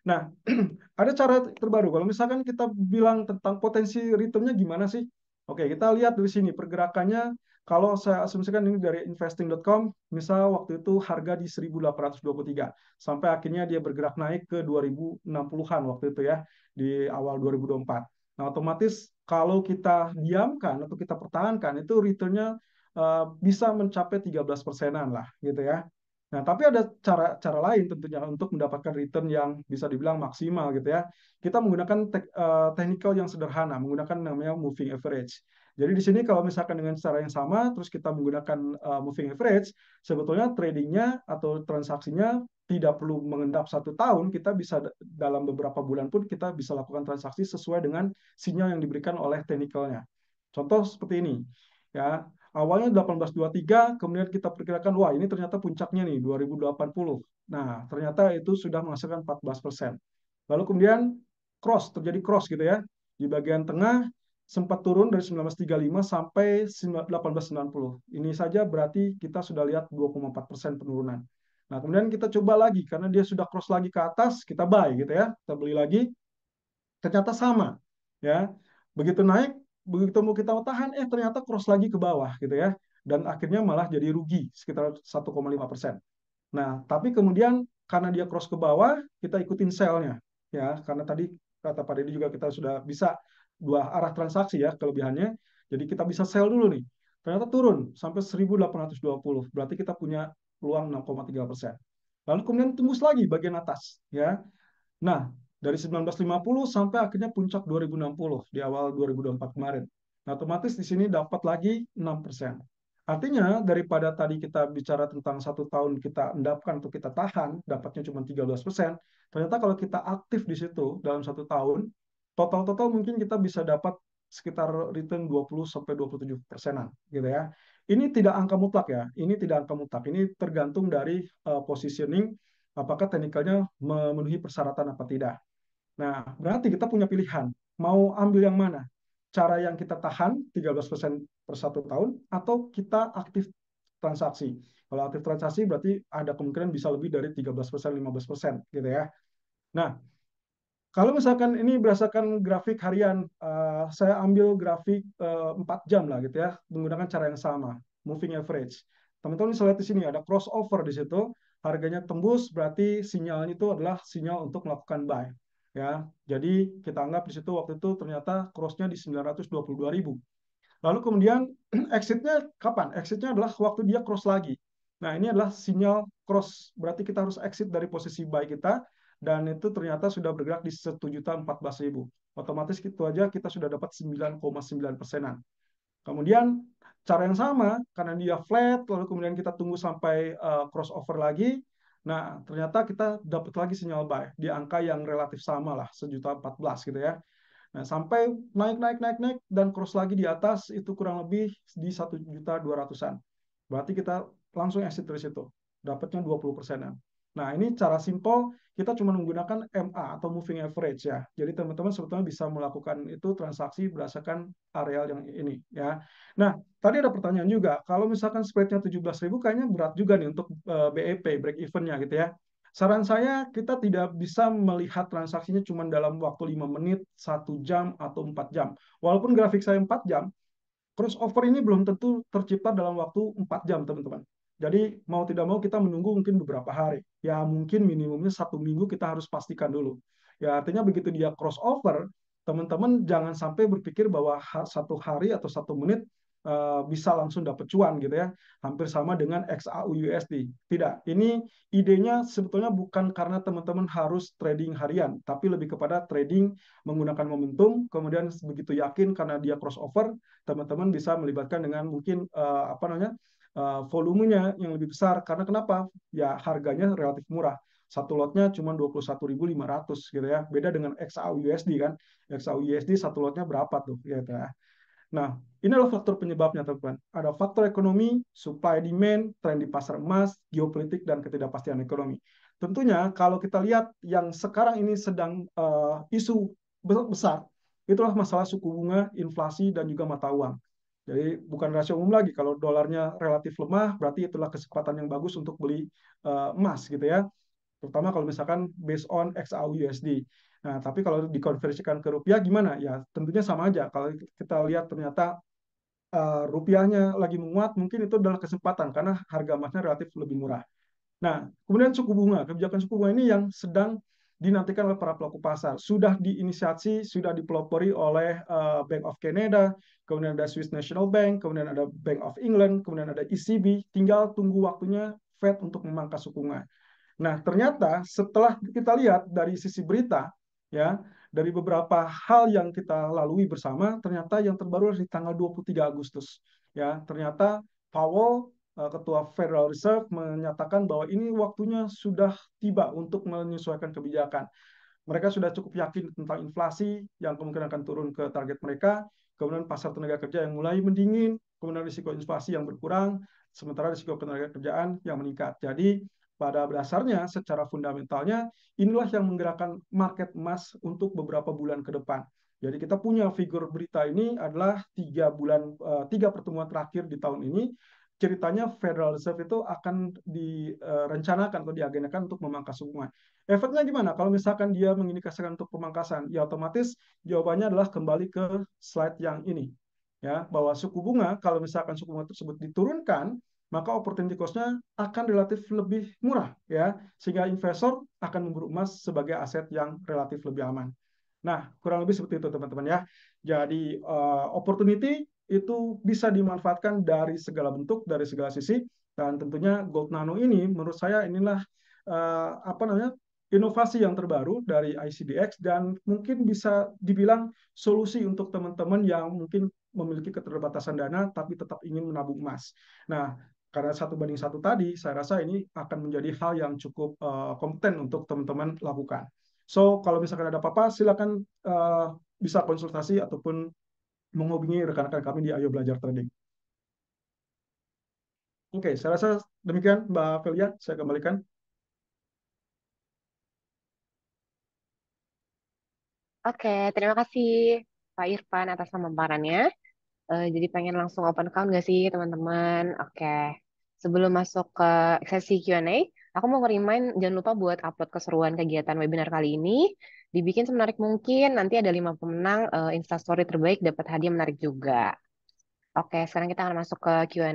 Nah ada cara terbaru kalau misalkan kita bilang tentang potensi ritmenya gimana sih? Oke kita lihat di sini pergerakannya kalau saya asumsikan ini dari investing.com, misal waktu itu harga di 1823 sampai akhirnya dia bergerak naik ke 2060-an waktu itu ya di awal 2024. Nah, otomatis kalau kita diamkan atau kita pertahankan itu returnnya uh, bisa mencapai 13 persenan lah gitu ya. Nah, tapi ada cara cara lain tentunya untuk mendapatkan return yang bisa dibilang maksimal gitu ya. Kita menggunakan te uh, eh, technical yang sederhana, menggunakan namanya moving average. Jadi di sini kalau misalkan dengan cara yang sama, terus kita menggunakan uh, moving average, sebetulnya tradingnya atau transaksinya tidak perlu mengendap satu tahun, kita bisa dalam beberapa bulan pun kita bisa lakukan transaksi sesuai dengan sinyal yang diberikan oleh teknikalnya. Contoh seperti ini, ya awalnya 1823, kemudian kita perkirakan wah ini ternyata puncaknya nih 2080. Nah ternyata itu sudah menghasilkan 14 Lalu kemudian cross terjadi cross gitu ya di bagian tengah sempat turun dari 1935 sampai 1890. Ini saja berarti kita sudah lihat 2,4 persen penurunan. Nah, kemudian kita coba lagi, karena dia sudah cross lagi ke atas, kita buy gitu ya. Kita beli lagi, ternyata sama. ya Begitu naik, begitu mau kita tahan, eh ternyata cross lagi ke bawah gitu ya. Dan akhirnya malah jadi rugi, sekitar 1,5 persen. Nah, tapi kemudian karena dia cross ke bawah, kita ikutin sell-nya ya Karena tadi kata Pak Deddy juga kita sudah bisa dua arah transaksi ya kelebihannya. Jadi kita bisa sell dulu nih. Ternyata turun sampai 1820. Berarti kita punya peluang 6,3 persen. Lalu kemudian tembus lagi bagian atas ya. Nah dari 1950 sampai akhirnya puncak 2060 di awal 2024 kemarin. Nah, otomatis di sini dapat lagi 6 persen. Artinya daripada tadi kita bicara tentang satu tahun kita endapkan untuk kita tahan, dapatnya cuma 13 persen. Ternyata kalau kita aktif di situ dalam satu tahun, total-total mungkin kita bisa dapat sekitar return 20 sampai 27 persenan gitu ya. Ini tidak angka mutlak ya, ini tidak angka mutlak. Ini tergantung dari uh, positioning apakah teknikalnya memenuhi persyaratan apa tidak. Nah, berarti kita punya pilihan, mau ambil yang mana? Cara yang kita tahan 13% per satu tahun atau kita aktif transaksi. Kalau aktif transaksi berarti ada kemungkinan bisa lebih dari 13%, 15% gitu ya. Nah, kalau misalkan ini berdasarkan grafik harian, uh, saya ambil grafik uh, jam lah gitu ya, menggunakan cara yang sama, moving average. Teman-teman bisa lihat di sini ada crossover di situ, harganya tembus berarti sinyalnya itu adalah sinyal untuk melakukan buy. Ya, jadi kita anggap di situ waktu itu ternyata crossnya di ribu. Lalu kemudian exitnya kapan? Exitnya adalah waktu dia cross lagi. Nah ini adalah sinyal cross, berarti kita harus exit dari posisi buy kita dan itu ternyata sudah bergerak di 1.014.000. Otomatis itu aja kita sudah dapat 9,9 persenan. Kemudian cara yang sama karena dia flat lalu kemudian kita tunggu sampai uh, crossover lagi. Nah, ternyata kita dapat lagi sinyal buy di angka yang relatif sama lah, sejuta gitu ya. Nah, sampai naik naik naik naik dan cross lagi di atas itu kurang lebih di satu juta dua ratusan. Berarti kita langsung exit dari situ. Dapatnya 20 persenan. Nah, ini cara simpel kita cuma menggunakan MA atau moving average ya. Jadi teman-teman sebetulnya bisa melakukan itu transaksi berdasarkan areal yang ini ya. Nah, tadi ada pertanyaan juga, kalau misalkan spreadnya 17.000 kayaknya berat juga nih untuk eh, BEP break evennya gitu ya. Saran saya kita tidak bisa melihat transaksinya cuma dalam waktu 5 menit, 1 jam atau 4 jam. Walaupun grafik saya 4 jam, crossover ini belum tentu tercipta dalam waktu 4 jam, teman-teman. Jadi mau tidak mau kita menunggu mungkin beberapa hari. Ya mungkin minimumnya satu minggu kita harus pastikan dulu. Ya artinya begitu dia crossover, teman-teman jangan sampai berpikir bahwa satu hari atau satu menit eh, bisa langsung dapat cuan gitu ya. Hampir sama dengan XAU USD. Tidak, ini idenya sebetulnya bukan karena teman-teman harus trading harian, tapi lebih kepada trading menggunakan momentum, kemudian begitu yakin karena dia crossover, teman-teman bisa melibatkan dengan mungkin eh, apa namanya? uh, volumenya yang lebih besar karena kenapa? Ya harganya relatif murah. Satu lotnya cuma 21.500 gitu ya. Beda dengan XAU USD kan. XAU USD satu lotnya berapa tuh gitu ya. Nah, ini adalah faktor penyebabnya, teman-teman. Ada faktor ekonomi, supply demand, tren di pasar emas, geopolitik dan ketidakpastian ekonomi. Tentunya kalau kita lihat yang sekarang ini sedang uh, isu besar, itulah masalah suku bunga, inflasi dan juga mata uang. Jadi bukan rasio umum lagi. Kalau dolarnya relatif lemah, berarti itulah kesempatan yang bagus untuk beli uh, emas gitu ya. Terutama kalau misalkan based on XAU USD. Nah, tapi kalau dikonversikan ke rupiah gimana? Ya tentunya sama aja. Kalau kita lihat ternyata uh, rupiahnya lagi menguat, mungkin itu adalah kesempatan karena harga emasnya relatif lebih murah. Nah, kemudian suku bunga, kebijakan suku bunga ini yang sedang dinantikan oleh para pelaku pasar. Sudah diinisiasi, sudah dipelopori oleh uh, Bank of Canada, kemudian ada Swiss National Bank, kemudian ada Bank of England, kemudian ada ECB. Tinggal tunggu waktunya Fed untuk memangkas suku bunga. Nah, ternyata setelah kita lihat dari sisi berita, ya, dari beberapa hal yang kita lalui bersama, ternyata yang terbaru di tanggal 23 Agustus. Ya, ternyata Powell Eh, Ketua Federal Reserve menyatakan bahwa ini waktunya sudah tiba untuk menyesuaikan kebijakan. Mereka sudah cukup yakin tentang inflasi yang kemungkinan akan turun ke target mereka, kemudian pasar tenaga kerja yang mulai mendingin, kemudian risiko inflasi yang berkurang, sementara risiko tenaga kerjaan yang meningkat. Jadi pada dasarnya secara fundamentalnya inilah yang menggerakkan market emas untuk beberapa bulan ke depan. Jadi kita punya figur berita ini adalah tiga bulan eh, tiga pertemuan terakhir di tahun ini ceritanya Federal Reserve itu akan direncanakan eh, atau diagendakan untuk memangkas hubungan. Efeknya gimana? Kalau misalkan dia mengindikasikan untuk pemangkasan, ya otomatis jawabannya adalah kembali ke slide yang ini. Ya, bahwa suku bunga kalau misalkan suku bunga tersebut diturunkan, maka opportunity cost-nya akan relatif lebih murah ya, sehingga investor akan memburu emas sebagai aset yang relatif lebih aman. Nah, kurang lebih seperti itu teman-teman ya. Jadi uh, opportunity itu bisa dimanfaatkan dari segala bentuk, dari segala sisi. Dan tentunya Gold Nano ini, menurut saya inilah uh, apa namanya inovasi yang terbaru dari ICDX dan mungkin bisa dibilang solusi untuk teman-teman yang mungkin memiliki keterbatasan dana tapi tetap ingin menabung emas. Nah, karena satu banding satu tadi, saya rasa ini akan menjadi hal yang cukup uh, kompeten untuk teman-teman lakukan. So, kalau misalkan ada apa-apa, silakan uh, bisa konsultasi ataupun menghubungi ya rekan-rekan kami di Ayo Belajar Trading. Oke, okay, saya rasa demikian Mbak Felia, saya kembalikan. Oke, okay, terima kasih Pak Irfan atas pemaparannya. Uh, eh, jadi pengen langsung open account nggak sih teman-teman? Oke, okay. sebelum masuk ke sesi Q&A, Aku mau nge-remind, jangan lupa buat upload keseruan kegiatan webinar kali ini. Dibikin semenarik mungkin, nanti ada lima pemenang uh, eh, instastory terbaik dapat hadiah menarik juga. Oke, sekarang kita akan masuk ke Q&A. Uh,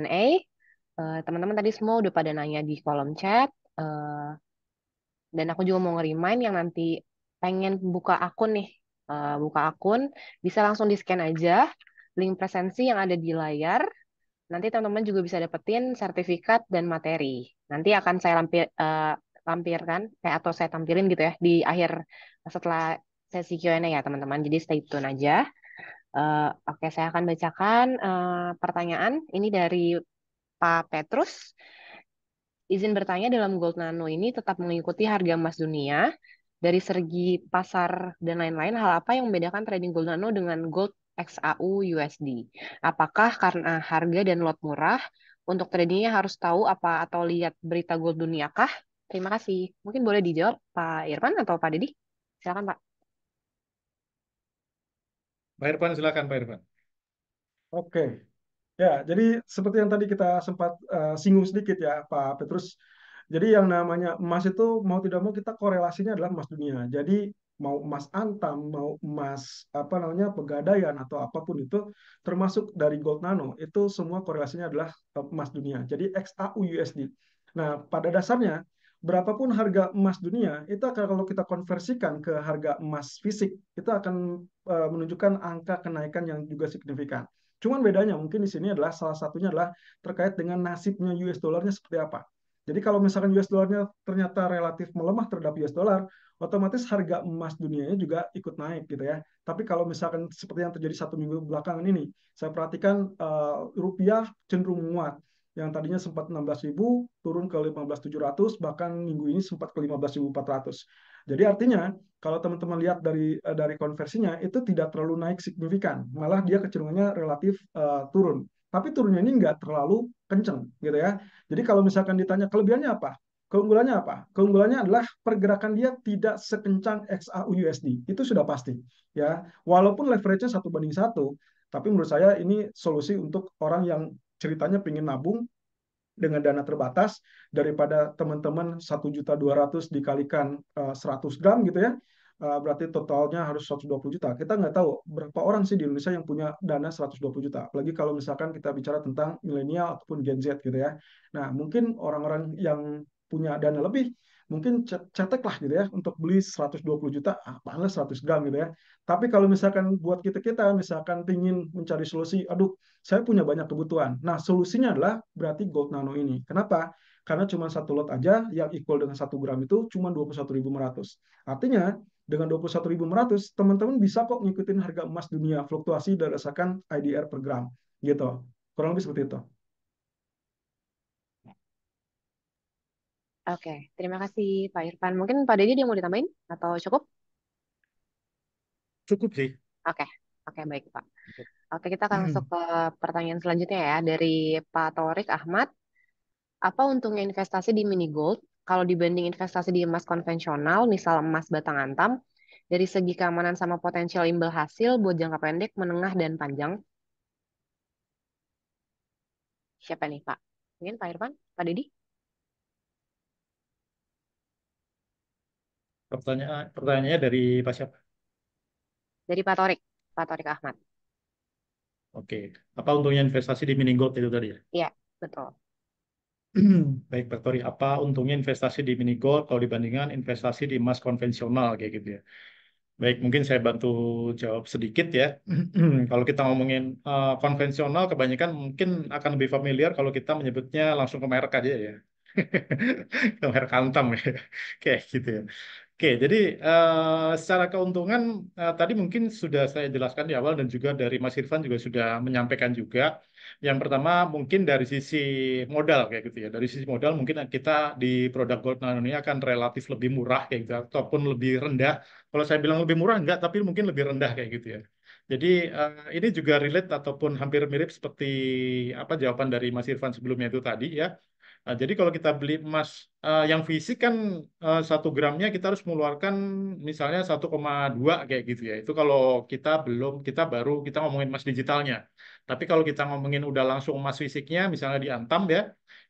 eh, teman-teman tadi semua udah pada nanya di kolom chat. Uh, dan aku juga mau nge-remind yang nanti pengen buka akun nih. Uh, buka akun, bisa langsung di-scan aja link presensi yang ada di layar Nanti teman-teman juga bisa dapetin sertifikat dan materi. Nanti akan saya lampir, uh, lampirkan eh, atau saya tampilin gitu ya di akhir setelah sesi Q&A ya teman-teman. Jadi stay tune aja. Uh, Oke, okay, saya akan bacakan uh, pertanyaan ini dari Pak Petrus. Izin bertanya dalam Gold Nano ini tetap mengikuti harga emas dunia. Dari segi pasar dan lain-lain, hal apa yang membedakan trading Gold Nano dengan Gold XAU USD. Apakah karena harga dan lot murah? Untuk tradingnya harus tahu apa atau lihat berita gold dunia kah? Terima kasih. Mungkin boleh dijawab Pak Irfan atau Pak Dedi? Silakan Pak. Pak Irfan, silakan Pak Irfan. Oke. Ya, jadi seperti yang tadi kita sempat uh, singgung sedikit ya Pak Petrus. Jadi yang namanya emas itu mau tidak mau kita korelasinya adalah emas dunia. Jadi mau emas antam, mau emas apa namanya pegadaian atau apapun itu termasuk dari gold nano itu semua korelasinya adalah eh, emas dunia. Jadi XAU USD. Nah, pada dasarnya berapapun harga emas dunia itu akan kalau kita konversikan ke harga emas fisik itu akan eh, menunjukkan angka kenaikan yang juga signifikan. Cuman bedanya mungkin di sini adalah salah satunya adalah terkait dengan nasibnya US dollarnya seperti apa. Jadi kalau misalkan US dollarnya ternyata relatif melemah terhadap US dollar, otomatis harga emas dunianya juga ikut naik gitu ya. Tapi kalau misalkan seperti yang terjadi satu minggu belakangan ini, saya perhatikan uh, rupiah cenderung menguat. Yang tadinya sempat 16.000 turun ke 15.700 bahkan minggu ini sempat ke 15.400. Jadi artinya kalau teman-teman lihat dari uh, dari konversinya itu tidak terlalu naik signifikan, malah dia kecenderungannya relatif uh, turun. Tapi turunnya ini nggak terlalu kenceng gitu ya. Jadi kalau misalkan ditanya kelebihannya apa? Keunggulannya apa? Keunggulannya adalah pergerakan dia tidak sekencang XAU USD. Itu sudah pasti. ya. Walaupun leverage-nya satu banding satu, tapi menurut saya ini solusi untuk orang yang ceritanya pingin nabung dengan dana terbatas daripada teman-teman satu juta dua ratus dikalikan eh, seratus 100 gram gitu ya. Eh, berarti totalnya harus 120 juta. Kita nggak tahu berapa orang sih di Indonesia yang punya dana 120 juta. Apalagi kalau misalkan kita bicara tentang milenial ataupun Gen Z gitu ya. Nah, mungkin orang-orang yang punya dana lebih, mungkin ceteklah gitu ya untuk beli 120 juta ah, 100 gram gitu ya. Tapi kalau misalkan buat kita-kita misalkan ingin mencari solusi, aduh saya punya banyak kebutuhan. Nah, solusinya adalah berarti gold nano ini. Kenapa? Karena cuma satu lot aja yang equal dengan satu gram itu cuma 21.500. Artinya dengan 21.500 teman-teman bisa kok ngikutin harga emas dunia fluktuasi berdasarkan IDR per gram gitu. Kurang lebih seperti itu. Oke, terima kasih Pak Irfan. Mungkin Pak Deddy dia mau ditambahin atau cukup? Cukup sih. Oke, oke baik Pak. Oke, kita akan masuk ke pertanyaan selanjutnya ya dari Pak Torik Ahmad. Apa untungnya investasi di mini gold kalau dibanding investasi di emas konvensional, misal emas batang antam, dari segi keamanan sama potensial imbal hasil buat jangka pendek, menengah, dan panjang? Siapa nih Pak? Mungkin Pak Irfan, Pak Deddy? Pertanyaan, pertanyaannya dari Pak siapa? Dari Pak Torik, Pak Torik Ahmad. Oke, apa untungnya investasi di gold itu tadi ya? Iya, betul. Baik, Pak Torik, apa untungnya investasi di gold kalau dibandingkan investasi di emas konvensional kayak gitu ya? Baik, mungkin saya bantu jawab sedikit ya. kalau kita ngomongin uh, konvensional, kebanyakan mungkin akan lebih familiar kalau kita menyebutnya langsung ke merek aja ya. ke merek Antam ya, kayak gitu ya. Oke, jadi uh, secara keuntungan uh, tadi mungkin sudah saya jelaskan di awal dan juga dari Mas Irfan juga sudah menyampaikan juga. Yang pertama mungkin dari sisi modal kayak gitu ya. Dari sisi modal mungkin kita di produk gold nano ini akan relatif lebih murah kayak gitu ataupun lebih rendah. Kalau saya bilang lebih murah enggak, tapi mungkin lebih rendah kayak gitu ya. Jadi uh, ini juga relate ataupun hampir mirip seperti apa jawaban dari Mas Irfan sebelumnya itu tadi ya Nah, jadi kalau kita beli emas uh, yang fisik kan eh, satu uh, gramnya kita harus mengeluarkan misalnya 1,2 kayak gitu ya. Itu kalau kita belum kita baru kita ngomongin emas digitalnya. Tapi kalau kita ngomongin udah langsung emas fisiknya misalnya di Antam ya,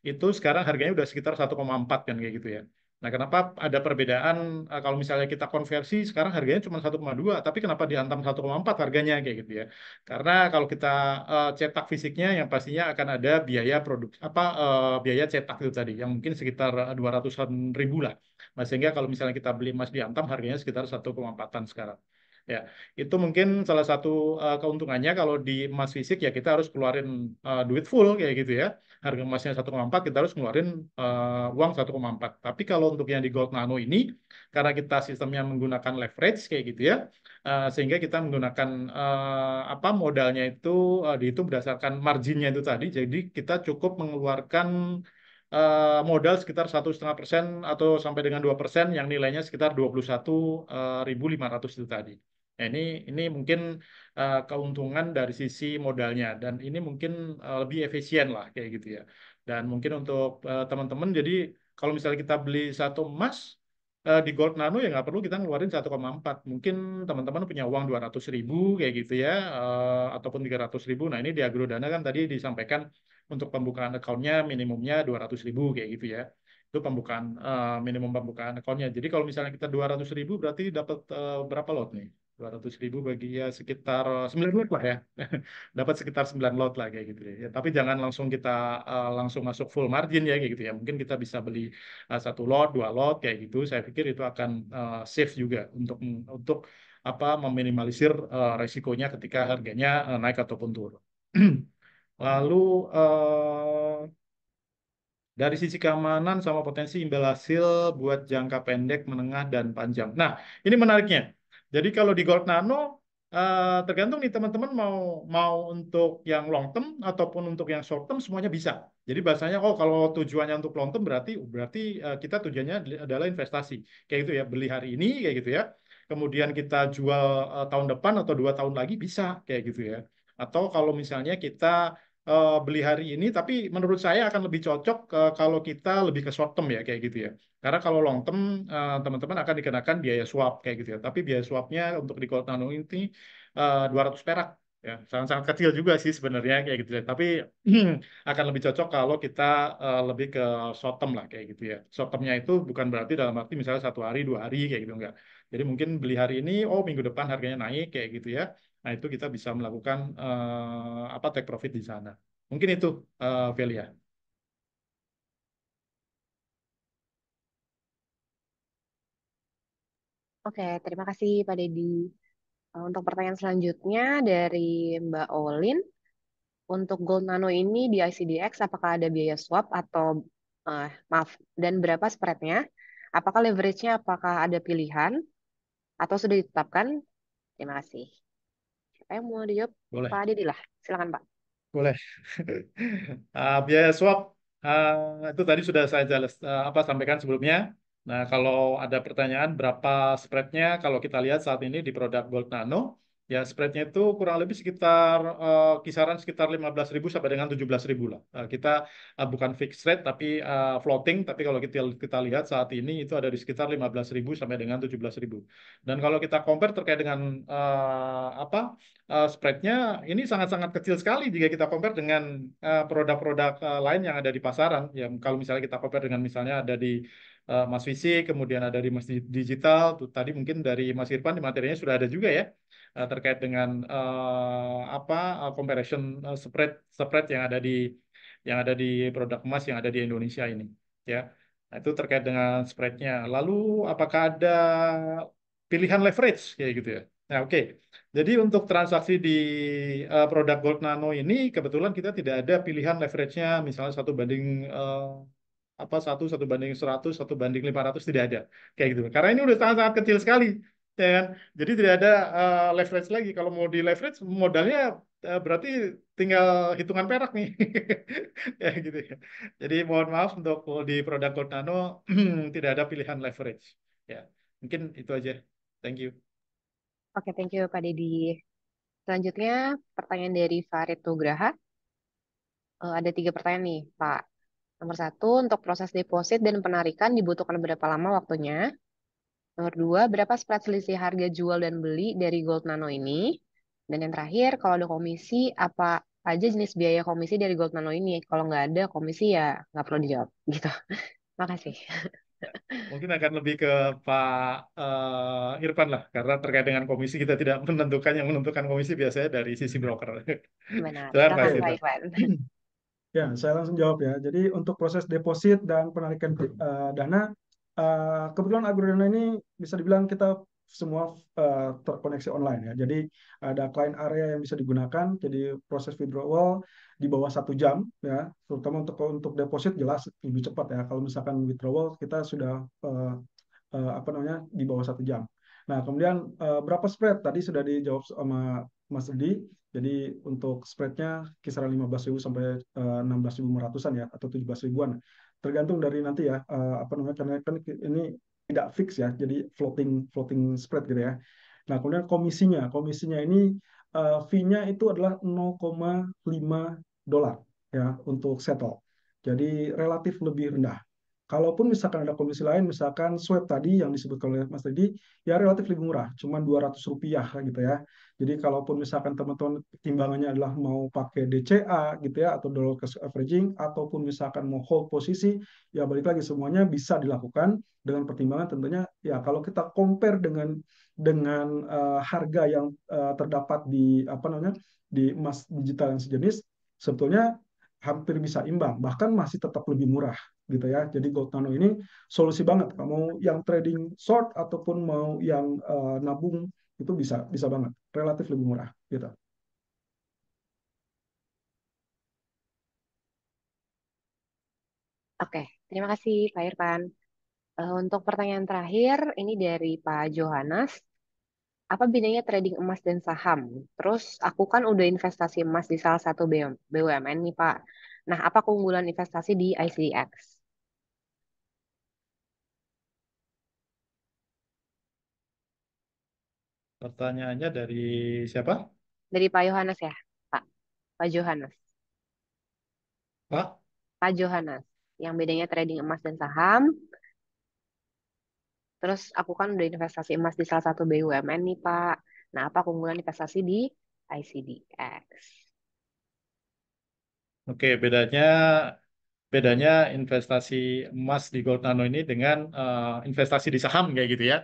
itu sekarang harganya udah sekitar 1,4 kan kayak gitu ya. Nah, kenapa ada perbedaan uh, kalau misalnya kita konversi sekarang harganya cuma 1,2, tapi kenapa koma 1,4 harganya kayak gitu ya? Karena kalau kita uh, cetak fisiknya yang pastinya akan ada biaya produk apa uh, biaya cetak itu tadi yang mungkin sekitar 200-an ribu lah. Nah, sehingga kalau misalnya kita beli emas diantam harganya sekitar 1,4-an sekarang. Ya, itu mungkin salah satu uh, keuntungannya kalau di emas fisik ya kita harus keluarin uh, duit full kayak gitu ya harga emasnya 1,4 kita harus ngeluarin uh, uang 1,4. Tapi kalau untuk yang di gold nano ini karena kita sistemnya menggunakan leverage kayak gitu ya, uh, sehingga kita menggunakan uh, apa modalnya itu uh, dihitung berdasarkan marginnya itu tadi. Jadi kita cukup mengeluarkan uh, modal sekitar satu setengah persen atau sampai dengan dua persen yang nilainya sekitar 21.500 itu tadi. Nah, ini ini mungkin Eh, keuntungan dari sisi modalnya dan ini mungkin eh, lebih efisien lah kayak gitu ya. Dan mungkin untuk eh, teman-teman jadi kalau misalnya kita beli satu emas di gold nano ya nggak perlu kita ngeluarin 1,4. Mungkin teman-teman punya uang 200 ribu kayak gitu ya, ataupun ataupun 300 ribu. Nah ini di Agrodana kan tadi disampaikan untuk pembukaan akunnya minimumnya 200 ribu kayak gitu ya. Itu pembukaan minimum pembukaan akunnya. Jadi kalau misalnya kita 200 ribu berarti dapat berapa lot nih? 200 ribu bagi ya sekitar 9 eh, lot lah ya. Dapat sekitar 9 lot lah kayak gitu ya. ya tapi jangan langsung kita uh, langsung masuk full margin ya kayak gitu ya. Mungkin kita bisa beli uh, satu lot, dua lot kayak gitu. Saya pikir itu akan uh, safe juga untuk untuk apa meminimalisir uh, resikonya ketika harganya uh, naik ataupun turun. Lalu uh, dari sisi keamanan sama potensi imbal hasil buat jangka pendek, menengah, dan panjang. Nah, ini menariknya jadi kalau di Gold Nano uh, tergantung nih teman-teman mau mau untuk yang long term ataupun untuk yang short term semuanya bisa. Jadi bahasanya oh kalau tujuannya untuk long term berarti berarti eh, kita tujuannya adalah investasi. Kayak gitu ya, beli hari ini kayak gitu ya. Kemudian kita jual eh, tahun depan atau dua tahun lagi bisa kayak gitu ya. Atau kalau misalnya kita uh, beli hari ini, tapi menurut saya akan lebih cocok uh, kalau kita lebih ke short term ya kayak gitu ya. Karena kalau long term uh, teman-teman akan dikenakan biaya swap kayak gitu ya. Tapi biaya swapnya untuk di Nano ini uh, eh, 200 perak ya sangat-sangat kecil juga sih sebenarnya kayak gitu ya tapi akan lebih cocok kalau kita uh, lebih ke short term lah kayak gitu ya short termnya itu bukan berarti dalam arti misalnya satu hari dua hari kayak gitu enggak jadi mungkin beli hari ini oh minggu depan harganya naik kayak gitu ya Nah, itu kita bisa melakukan uh, apa take profit di sana. Mungkin itu uh, ya Oke, terima kasih Pak Deddy. Eh, untuk pertanyaan selanjutnya dari Mbak Olin, untuk gold nano ini di ICDX apakah ada biaya swap atau uh, maaf dan berapa spreadnya? Apakah leverage-nya apakah ada pilihan atau sudah ditetapkan? Terima kasih. Saya mau dijawab? Boleh. Pak Didi lah, silakan Pak. Boleh. uh, biaya swap uh, ah, itu tadi sudah saya jelas uh, ah, apa sampaikan sebelumnya. Nah, kalau ada pertanyaan berapa spreadnya, kalau kita lihat saat ini di produk Gold Nano, Ya, spreadnya itu kurang lebih sekitar uh, kisaran sekitar 15.000 sampai dengan 17.000 lah. Uh, kita uh, bukan fixed rate tapi uh, floating, tapi kalau kita kita lihat saat ini itu ada di sekitar 15.000 sampai dengan 17.000. Dan kalau kita compare terkait dengan uh, apa uh, spreadnya ini sangat-sangat kecil sekali jika kita compare dengan produk-produk uh, uh, lain yang ada di pasaran. Ya, kalau misalnya kita compare dengan misalnya ada di Eh, Mas Visi, kemudian ada di Mas Digital, tuh, tadi mungkin dari Mas Irfan di materinya sudah ada juga ya uh, terkait dengan uh, apa uh, comparison uh, spread spread yang ada di yang ada di produk emas yang ada di Indonesia ini ya. Nah, itu terkait dengan spreadnya. Lalu apakah ada pilihan leverage Ya gitu ya? Nah, oke. Okay. Jadi untuk transaksi di uh, produk Gold Nano ini kebetulan kita tidak ada pilihan leverage-nya misalnya satu banding uh, apa satu satu banding 100 satu banding 500 tidak ada kayak gitu karena ini udah sangat sangat kecil sekali ya kan jadi tidak ada uh, leverage lagi kalau mau di leverage modalnya uh, berarti tinggal hitungan perak nih ya gitu ya jadi mohon maaf untuk di produk Gold Nano tidak ada pilihan leverage ya mungkin itu aja thank you oke okay, thank you Pak Deddy selanjutnya pertanyaan dari Farid Nugraha uh, ada tiga pertanyaan nih Pak Nomor satu, untuk proses deposit dan penarikan dibutuhkan berapa lama waktunya. Nomor dua, berapa spread selisih harga jual dan beli dari Gold Nano ini. Dan yang terakhir, kalau ada komisi, apa aja jenis biaya komisi dari Gold Nano ini. Kalau nggak ada komisi ya nggak perlu dijawab. Gitu. Makasih. Mungkin akan lebih ke Pak uh, Irfan lah, karena terkait dengan komisi kita tidak menentukan yang menentukan komisi biasanya dari sisi broker. Benar. kasih Pak Irfan. Ya, saya langsung jawab ya. Jadi untuk proses deposit dan penarikan uh, dana, uh, kebetulan Agrodana ini bisa dibilang kita semua uh, terkoneksi online ya. Jadi ada client area yang bisa digunakan. Jadi proses withdrawal di bawah satu jam ya, terutama untuk untuk deposit jelas lebih cepat ya. Kalau misalkan withdrawal kita sudah uh, uh, apa namanya di bawah satu jam. Nah kemudian uh, berapa spread tadi sudah dijawab sama Mas Edi. Jadi untuk spreadnya kisaran 15.000 sampai uh, eh, 16.500-an ya atau 17000 ribuan, Tergantung dari nanti ya eh, apa namanya karena kan ini tidak fix ya. Jadi floating floating spread gitu ya. Nah, kemudian komisinya, komisinya ini uh, fee-nya itu adalah 0,5 dolar ya untuk settle. Jadi relatif lebih rendah Kalaupun misalkan ada komisi lain, misalkan swab tadi yang disebutkan oleh Mas Tedi, ya relatif lebih murah, cuma ratus rupiah gitu ya. Jadi kalaupun misalkan teman-teman timbangannya adalah mau pakai DCA gitu ya, atau dollar cost averaging, ataupun misalkan mau hold posisi, ya balik lagi semuanya bisa dilakukan dengan pertimbangan tentunya ya kalau kita compare dengan dengan uh, harga yang uh, terdapat di apa namanya di emas digital yang sejenis sebetulnya hampir bisa imbang, bahkan masih tetap lebih murah gitu ya. Jadi gold nano ini solusi banget. Kamu yang trading short ataupun mau yang uh, nabung itu bisa bisa banget, relatif lebih murah gitu. Oke, terima kasih Pak Irfan. Eh, untuk pertanyaan terakhir ini dari Pak Johannes apa bedanya trading emas dan saham? Terus aku kan udah investasi emas di salah satu BUMN nih Pak. Nah, apa keunggulan investasi di ICX? Pertanyaannya dari siapa? Dari Pak Yohanes ya, Pak. Pak Johanes. Pak? Pak Johanes. Yang bedanya trading emas dan saham, Terus aku kan udah investasi emas di salah satu BUMN nih Pak. Nah apa keunggulan investasi di ICDX? Oke, bedanya bedanya investasi emas di Gold Nano ini dengan uh, investasi di saham kayak gitu ya.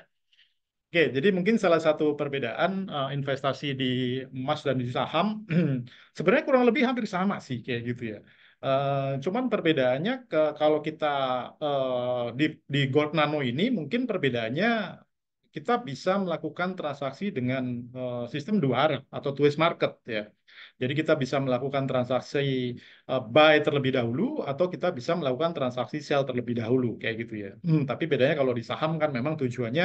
Oke, jadi mungkin salah satu perbedaan uh, investasi di emas dan di saham sebenarnya kurang lebih hampir sama sih kayak gitu ya. Eh, cuman perbedaannya ke, kalau kita uh, di, di Gold Nano ini mungkin perbedaannya kita bisa melakukan transaksi dengan uh, sistem dua arah atau two market ya. Jadi kita bisa melakukan transaksi uh, buy terlebih dahulu atau kita bisa melakukan transaksi sell terlebih dahulu kayak gitu ya. Hmm, tapi bedanya kalau di saham kan memang tujuannya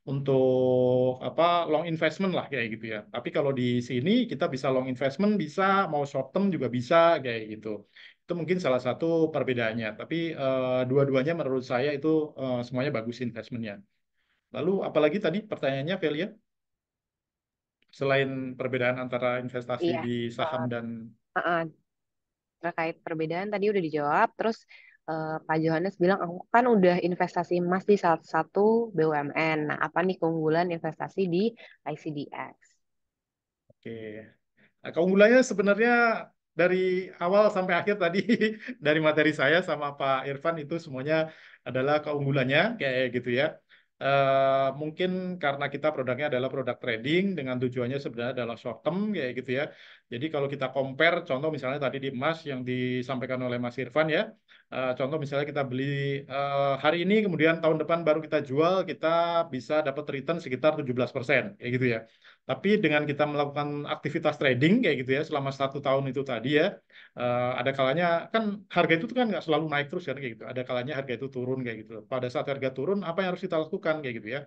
untuk apa long investment lah kayak gitu ya. Tapi kalau di sini kita bisa long investment bisa, mau short term juga bisa kayak gitu itu mungkin salah satu perbedaannya. Tapi uh, dua-duanya menurut saya itu uh, semuanya bagus investmentnya. Lalu apalagi tadi pertanyaannya Velia? Selain perbedaan antara investasi iya. di saham dan uh, terkait perbedaan tadi udah dijawab. Terus uh, Pak Johannes bilang aku kan udah investasi emas di salah satu BUMN. Nah apa nih keunggulan investasi di ICDX? Oke, nah, keunggulannya sebenarnya dari awal sampai akhir tadi dari materi saya sama Pak Irfan itu semuanya adalah keunggulannya kayak gitu ya. Uh, mungkin karena kita produknya adalah produk trading dengan tujuannya sebenarnya adalah short term kayak gitu ya. Jadi kalau kita compare contoh misalnya tadi di emas yang disampaikan oleh Mas Irfan ya. Uh, contoh misalnya kita beli uh, hari ini kemudian tahun depan baru kita jual kita bisa dapat return sekitar 17% kayak gitu ya. Tapi dengan kita melakukan aktivitas trading kayak gitu ya selama satu tahun itu tadi ya, eh, ada kalanya kan harga itu kan nggak selalu naik terus kan kayak gitu. Ada kalanya harga itu turun kayak gitu. Pada saat harga turun apa yang harus kita lakukan kayak gitu ya.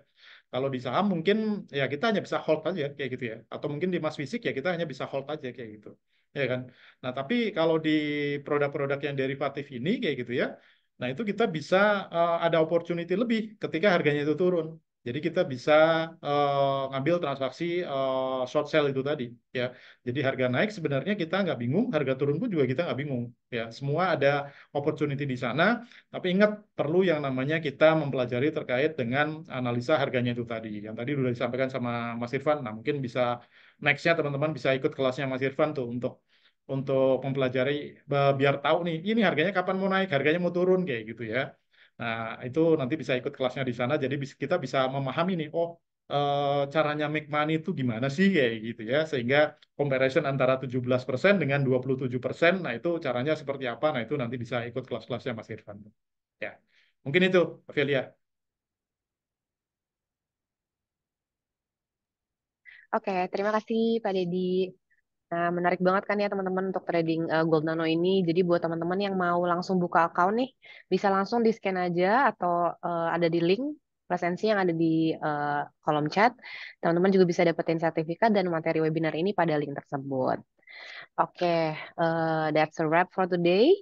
Kalau di saham mungkin ya kita hanya bisa hold aja kayak gitu ya. Atau mungkin di mas fisik ya kita hanya bisa hold aja kayak gitu. Ya kan. Nah tapi kalau di produk-produk yang derivatif ini kayak gitu ya, Nah, itu kita bisa uh, ada opportunity lebih ketika harganya itu turun. Jadi kita bisa uh, ngambil transaksi uh, short sell itu tadi, ya. Jadi harga naik sebenarnya kita nggak bingung, harga turun pun juga kita nggak bingung, ya. Semua ada opportunity di sana, tapi ingat perlu yang namanya kita mempelajari terkait dengan analisa harganya itu tadi. Yang tadi sudah disampaikan sama Mas Irfan, nah mungkin bisa nextnya teman-teman bisa ikut kelasnya Mas Irfan tuh untuk untuk mempelajari biar tahu nih ini harganya kapan mau naik, harganya mau turun kayak gitu ya. Nah, itu nanti bisa ikut kelasnya di sana. Jadi kita bisa memahami nih, oh eh, caranya make money itu gimana sih kayak gitu ya. Sehingga comparison antara 17% dengan 27%, nah itu caranya seperti apa. Nah, itu nanti bisa ikut kelas-kelasnya Mas Irfan. Ya. Mungkin itu, Ophelia. Oke, terima kasih Pak Deddy. Nah, menarik banget kan ya teman-teman untuk trading uh, gold nano ini. Jadi buat teman-teman yang mau langsung buka account nih, bisa langsung di scan aja atau uh, ada di link presensi yang ada di uh, kolom chat. Teman-teman juga bisa dapetin sertifikat dan materi webinar ini pada link tersebut. Oke, okay, uh, that's a wrap for today.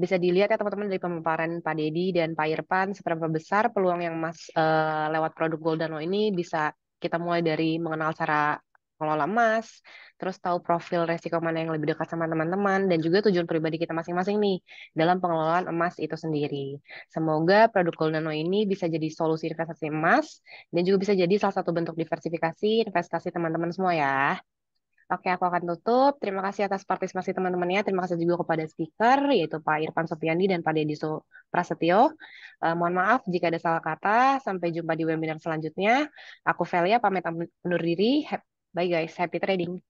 Bisa dilihat ya teman-teman dari pemaparan Pak Dedi dan Pak Irfan seberapa besar peluang yang Mas uh, lewat produk gold nano ini bisa kita mulai dari mengenal cara pengelola emas, terus tahu profil resiko mana yang lebih dekat sama teman-teman, dan juga tujuan pribadi kita masing-masing nih dalam pengelolaan emas itu sendiri. Semoga produk Gold Nano ini bisa jadi solusi investasi emas, dan juga bisa jadi salah satu bentuk diversifikasi investasi teman-teman semua ya. Oke, aku akan tutup. Terima kasih atas partisipasi teman-temannya. Terima kasih juga kepada speaker, yaitu Pak Irfan Sopiandi dan Pak Deddy Prasetyo. Uh, mohon maaf jika ada salah kata. Sampai jumpa di webinar selanjutnya. Aku Velia, pamit undur diri. Bye guys, happy trading.